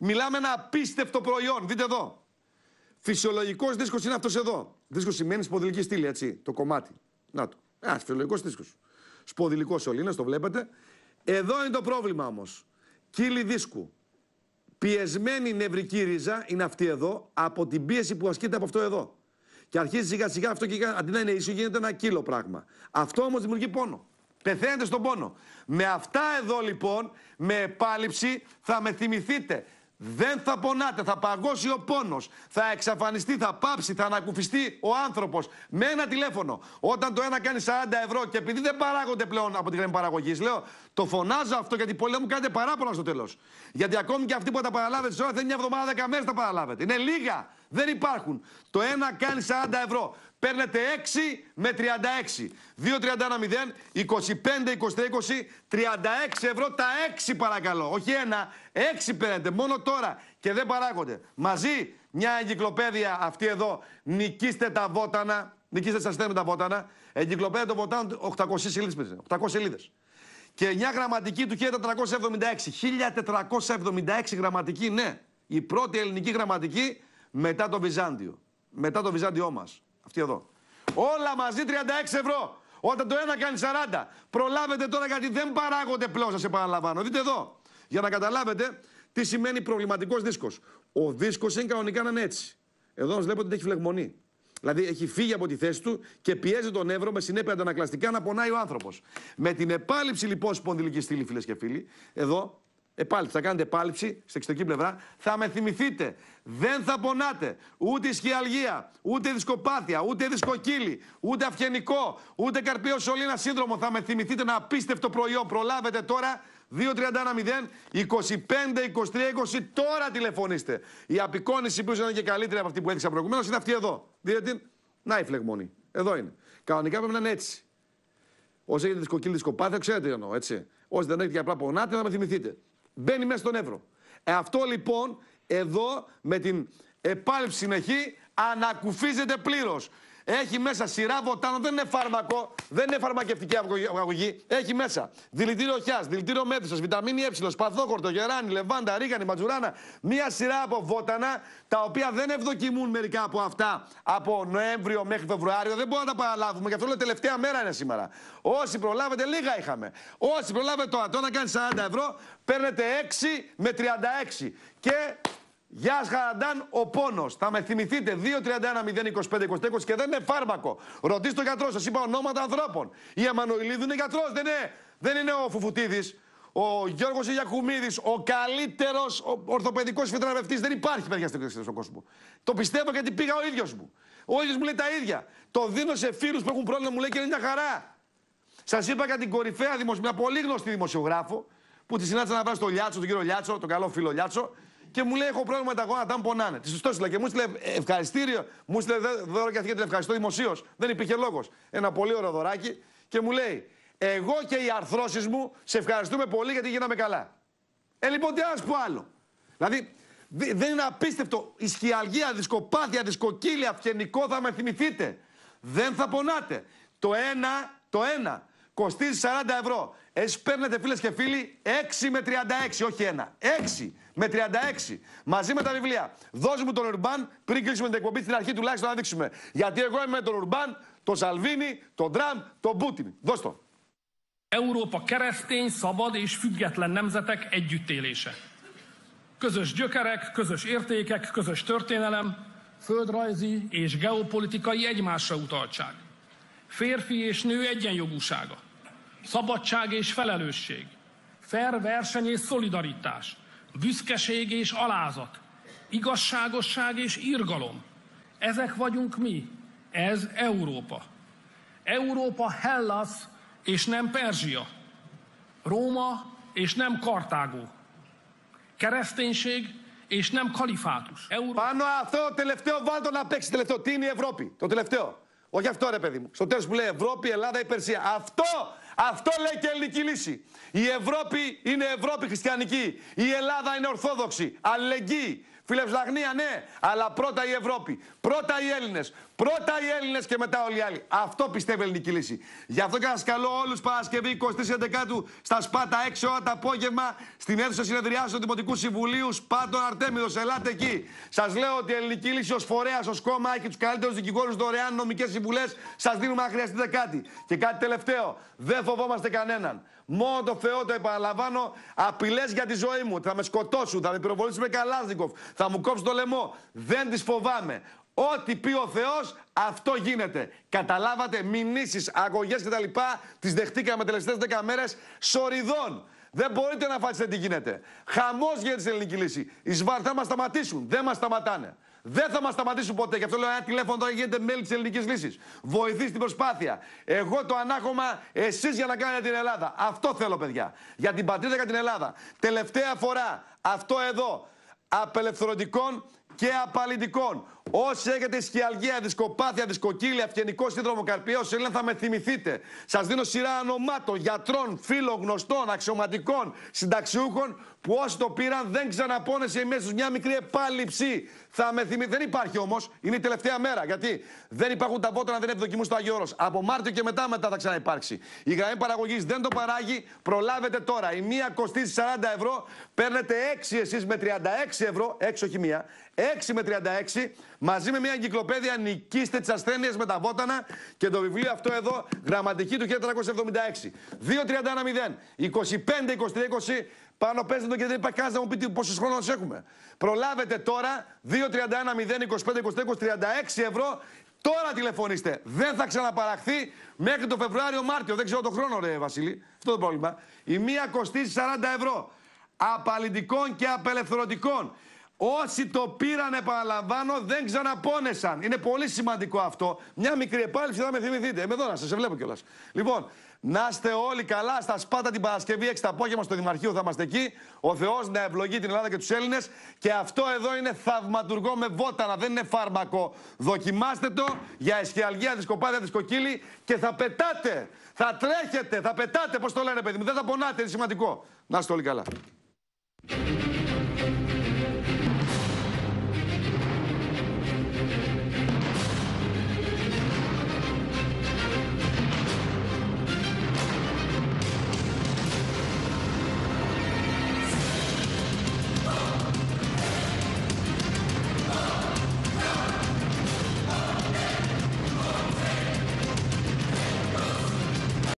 Μιλάμε ένα απίστευτο προϊόν. Δείτε εδώ. Φυσιολογικός δίσκος είναι αυτός εδώ. Δίσκος σημαίνει σποδηλική στήλη, έτσι. Το κομμάτι. Να το. Α, φυσιολογικός δίσκος. Σποδηλικό σωλήνα, το βλέπετε. Εδώ είναι το πρόβλημα όμως. Κύλι δίσκου. Πιεσμένη νευρική ρίζα είναι αυτή εδώ από την πίεση που ασκείται από αυτό εδώ. Και αρχίζει σιγά σιγά αυτό και αντί να είναι ίσιο γίνεται ένα κύλο πράγμα. Αυτό όμως δημιουργεί πόνο. Πεθαίνετε στον πόνο. Με αυτά εδώ λοιπόν, με επάλυψη, θα με θυμηθείτε δεν θα πονάτε, θα παγώσει ο πόνος. Θα εξαφανιστεί, θα πάψει, θα ανακουφιστεί ο άνθρωπος με ένα τηλέφωνο. Όταν το ένα κάνει 40 ευρώ και επειδή δεν παράγονται πλέον από τη γραμμή παραγωγής, λέω το φωνάζω αυτό γιατί πολλοί μου κάνετε παράπονα στο τέλος. Γιατί ακόμη και αυτοί που τα παραλάβετε τώρα δεν είναι μια εβδομάδα, 10 μέρε τα παραλάβετε. Είναι λίγα. Δεν υπάρχουν. Το ένα κάνει 40 ευρώ παίρνετε 6 με 36. 2-31-0, 25-23-20, 36 ευρώ τα 6 παρακαλώ. Όχι ένα, 6 παίρνετε μόνο τώρα και δεν παράγονται. Μαζί μια εγκυκλοπαίδεια αυτή εδώ, νικήστε τα βότανα, νικήστε σας με τα βότανα, εγκυκλοπαίδεια των βοτάνων 800 σελίδες, 800 σελίδες. Και μια γραμματική του 1476. 1476 γραμματική, ναι. Η πρώτη ελληνική γραμματική μετά το Βυζάντιο. Μετά το Βυζάντιό μας. Αυτή εδώ. Όλα μαζί 36 ευρώ. Όταν το ένα κάνει 40. Προλάβετε τώρα γιατί δεν παράγονται πλέον, σα επαναλαμβάνω. Δείτε εδώ. Για να καταλάβετε τι σημαίνει προβληματικός δίσκος. Ο δίσκος είναι κανονικά να είναι έτσι. Εδώ μα βλέπετε ότι έχει φλεγμονή. Δηλαδή έχει φύγει από τη θέση του και πιέζει τον Εύρο με συνέπεια αντανακλαστικά να πονάει ο άνθρωπος. Με την επάλυψη λοιπόν σπονδυλική στήλη, φίλες και φίλοι, εδώ επάλυψη, θα κάνετε επάλυψη στην εξωτερική πλευρά, θα με θυμηθείτε. Δεν θα πονάτε ούτε ισχυαλγία, ούτε δισκοπάθεια, ούτε δισκοκύλη, ούτε αυγενικό, ούτε καρπίο σωλήνα σύνδρομο. Θα με θυμηθείτε ένα απίστευτο προϊόν. Προλάβετε τώρα 2-31-0-25-23-20. Τώρα τηλεφωνήστε. Η απεικόνηση που ήταν και καλύτερη από αυτή που έδειξα προηγουμένως είναι αυτή εδώ. Δείτε την. Να η φλεγμονή. Εδώ είναι. Κανονικά πρέπει να είναι έτσι. Όσοι έχετε δισκοκύλι, δισκοπάθεια, ξέρετε τι έτσι. Όσοι δεν έχετε απλά πονάτε, να με θυμηθείτε. Μπαίνει μέσα στον Εύρο. Ε, αυτό λοιπόν εδώ με την επάλυψη συνεχή ανακουφίζεται πλήρως. Έχει μέσα σειρά βότανα, δεν είναι φάρμακο, δεν είναι φαρμακευτική αγωγή. Έχει μέσα δηλητήριο χιάς, δηλητήριο μέθουσο, βιταμίνη ε, παθόκορτο, γεράνι, λεβάντα, ρίγανη, ματζουράνα. Μία σειρά από βότανα τα οποία δεν ευδοκιμούν μερικά από αυτά από Νοέμβριο μέχρι Φεβρουάριο. Δεν μπορούμε να τα παραλάβουμε. Γι' αυτό λέω τελευταία μέρα είναι σήμερα. Όσοι προλάβετε, λίγα είχαμε. Όσοι προλάβετε το ατό να κάνει 40 ευρώ, παίρνετε 6 με 36. Και Γεια Χαραντάν, ο πόνος. Θα με θυμηθείτε. 025 και δεν είναι φάρμακο. Ρωτήστε τον γιατρό σας. Είπα ονόματα ανθρώπων. Η Αμανοηλίδου είναι γιατρός, δεν είναι. Δεν είναι ο Φουφουτίδης. Ο Γιώργος Ιακουμίδης, ο καλύτερος ορθοπαιδικό φιτραβευτή. Δεν υπάρχει παιδιά στον κόσμο. Το πιστεύω γιατί πήγα ο ίδιος μου. Ο ίδιος μου λέει τα ίδια. Το δίνω σε φίλους που έχουν πρόβλημα, μου λέει και είναι μια χαρά. Σας είπα για την κορυφαία δημοσιογράφο, μια πολύ γνωστή δημοσιογράφο, που τη συνάντησα να βράσει στο Λιάτσο, τον κύριο Λιάτσο, τον καλό φίλο Λιάτσο, και μου λέει: Έχω πρόβλημα με τα γόνατα, μου πονάνε. Τη σωστό και μου στείλε ευχαριστήριο. Μου στείλε δώρο και αυτή την ευχαριστώ δημοσίως. Δεν υπήρχε λόγος. Ένα πολύ ωραίο δωράκι και μου λέει: Εγώ και οι αρθρώσεις μου σε ευχαριστούμε πολύ γιατί γίναμε καλά. Ε, λοιπόν, τι άλλο που άλλο. Δηλαδή, δεν είναι απίστευτο. Ισχυαλγία, δισκοπάθεια, δισκοκύλια, φιενικό θα με θυμηθείτε. Δεν θα πονάτε. Το ένα, το ένα κοστίζει 40 ευρώ. Εσείς παίρνετε φίλες και φίλοι 6 με 36, όχι ένα. 6 με 36. Μαζί με τα βιβλία. Δώσε μου τον Ουρμπάν πριν κλείσουμε την εκπομπή στην αρχή τουλάχιστον να δείξουμε. Γιατί εγώ είμαι με τον Ουρμπάν, τον Σαλβίνη, τον Τραμ, τον Πούτιν. Δώσ' το. Európa keresztény, szabad és független nemzetek együttélése. Közös gyökerek, közös értékek, közös történelem, földrajzi és geopolitikai egymásra utaltság. Férfi és nő egyenjogúsága. szabadság és felelősség, fair verseny és szolidaritás, büszkeség és alázat, igazságosság és irgalom. Ezek vagyunk mi. Ez Európa. Európa Hellas és nem Perzsia. Róma és nem Kartágó. Kereszténység és nem kalifátus. Euró... Πάνω αυτό τελευταίο βάλτο να παίξει τελευταίο. Τι είναι η Ευρώπη, το τελευταίο. Όχι αυτό ρε παιδί μου. Στο τέλος που λέει Ευρώπη, Ελλάδα ή Περσία. Αυτό Αυτό λέει και η ελληνική λύση. Η Ευρώπη είναι Ευρώπη χριστιανική. Η Ελλάδα είναι Ορθόδοξη, αλληλεγγύη, Φίλε ναι, αλλά πρώτα η Ευρώπη. Πρώτα οι Έλληνες. Πρώτα οι Έλληνες και μετά όλοι οι άλλοι. Αυτό πιστεύει η ελληνική λύση. Γι' αυτό και σας καλώ όλους Παρασκευή 23 11 στα Σπάτα 6 ώρα το απόγευμα στην αίθουσα συνεδριάσεων του Δημοτικού Συμβουλίου Σπάτο Αρτέμιδος. Ελάτε εκεί. Σας λέω ότι η ελληνική λύση ως φορέας, ως κόμμα έχει τους καλύτερους δικηγόρους δωρεάν νομικές συμβουλές. Σας δίνουμε αν χρειαστείτε κάτι. Και κάτι τελευταίο. Δεν φοβόμαστε κανέναν. Μόνο το Θεό το επαναλαμβάνω. Απειλές για τη ζωή μου. Θα με σκοτώσουν, θα με πυροβολήσουν με καλάζικοφ, θα μου κόψουν το λαιμό. Δεν τις φοβάμαι. Ό,τι πει ο Θεός, αυτό γίνεται. Καταλάβατε, μηνύσεις, αγωγές κτλ. Τις δεχτήκαμε τελευταίε 10 μέρες σοριδών. Δεν μπορείτε να φάσετε τι γίνεται. Χαμός γίνεται στην ελληνική λύση. Οι μας σταματήσουν. Δεν μας σταματάνε. Δεν θα μας σταματήσουν ποτέ. Γι' αυτό λέω ένα τηλέφωνο τώρα γίνεται μέλη της ελληνικής λύσης. Βοηθήστε την προσπάθεια. Εγώ το ανάγχωμα εσείς για να κάνετε την Ελλάδα. Αυτό θέλω, παιδιά. Για την πατρίδα και την Ελλάδα. Τελευταία φορά αυτό εδώ. Απελευθερωτικών και απαλλητικών. Όσοι έχετε σκιαλγία, δισκοπάθεια, δισκοκύλια, αυγενικό σύνδρομο καρπιό, σε θα με θυμηθείτε. Σας δίνω σειρά ονομάτων, γιατρών, φίλων, γνωστών, αξιωματικών, συνταξιούχων που όσοι το πήραν δεν ξαναπώνεσαι μέσα μια μικρή επάλυψη. Θα με Δεν υπάρχει όμως, είναι η τελευταία μέρα. Γιατί δεν υπάρχουν τα βότανα, δεν επιδοκιμούν στο Αγιώρο. Από Μάρτιο και μετά μετά θα ξαναυπάρξει. Η γραμμή παραγωγής δεν το παράγει, προλάβετε τώρα. Η μία κοστίζει 40 ευρώ, παίρνετε 6 εσείς με 36 ευρώ, 6 όχι μία, 6 με 36 μαζί με μια εγκυκλοπαίδεια νικήστε τις ασθένειες με τα βότανα και το βιβλίο αυτό εδώ, γραμματική του 1476. 2-31-0, 25-23-20, πάνω πέστε το και δεν υπάρχει κανένας να μου πείτε πόσο χρόνο χρόνου έχουμε. Προλάβετε τώρα, 2-31-0, 36 ευρώ. Τώρα τηλεφωνήστε. Δεν θα ξαναπαραχθεί μέχρι το Φεβρουάριο-Μάρτιο. Δεν ξέρω τον χρόνο, ρε Βασίλη. Αυτό το πρόβλημα. Η μία κοστίζει 40 ευρώ. Απαλλητικών και απελευθερωτικών. Όσοι το πήραν, επαναλαμβάνω, δεν ξαναπώνεσαν. Είναι πολύ σημαντικό αυτό. Μια μικρή επάλυψη θα με θυμηθείτε. Είμαι εδώ να σας βλέπω κιόλας. Λοιπόν, να είστε όλοι καλά. Στα σπάτα την Παρασκευή, 6 το απόγευμα στο Δημαρχείο θα είμαστε εκεί. Ο Θεός να ευλογεί την Ελλάδα και τους Έλληνες. Και αυτό εδώ είναι θαυματουργό με βότανα. Δεν είναι φάρμακο. Δοκιμάστε το για ισχυαλγία, δισκοπάδια, δισκοκύλη και θα πετάτε. Θα τρέχετε, θα πετάτε. Πώς το λένε, παιδί μου, δεν θα πονάτε. Είναι σημαντικό. Να είστε όλοι καλά.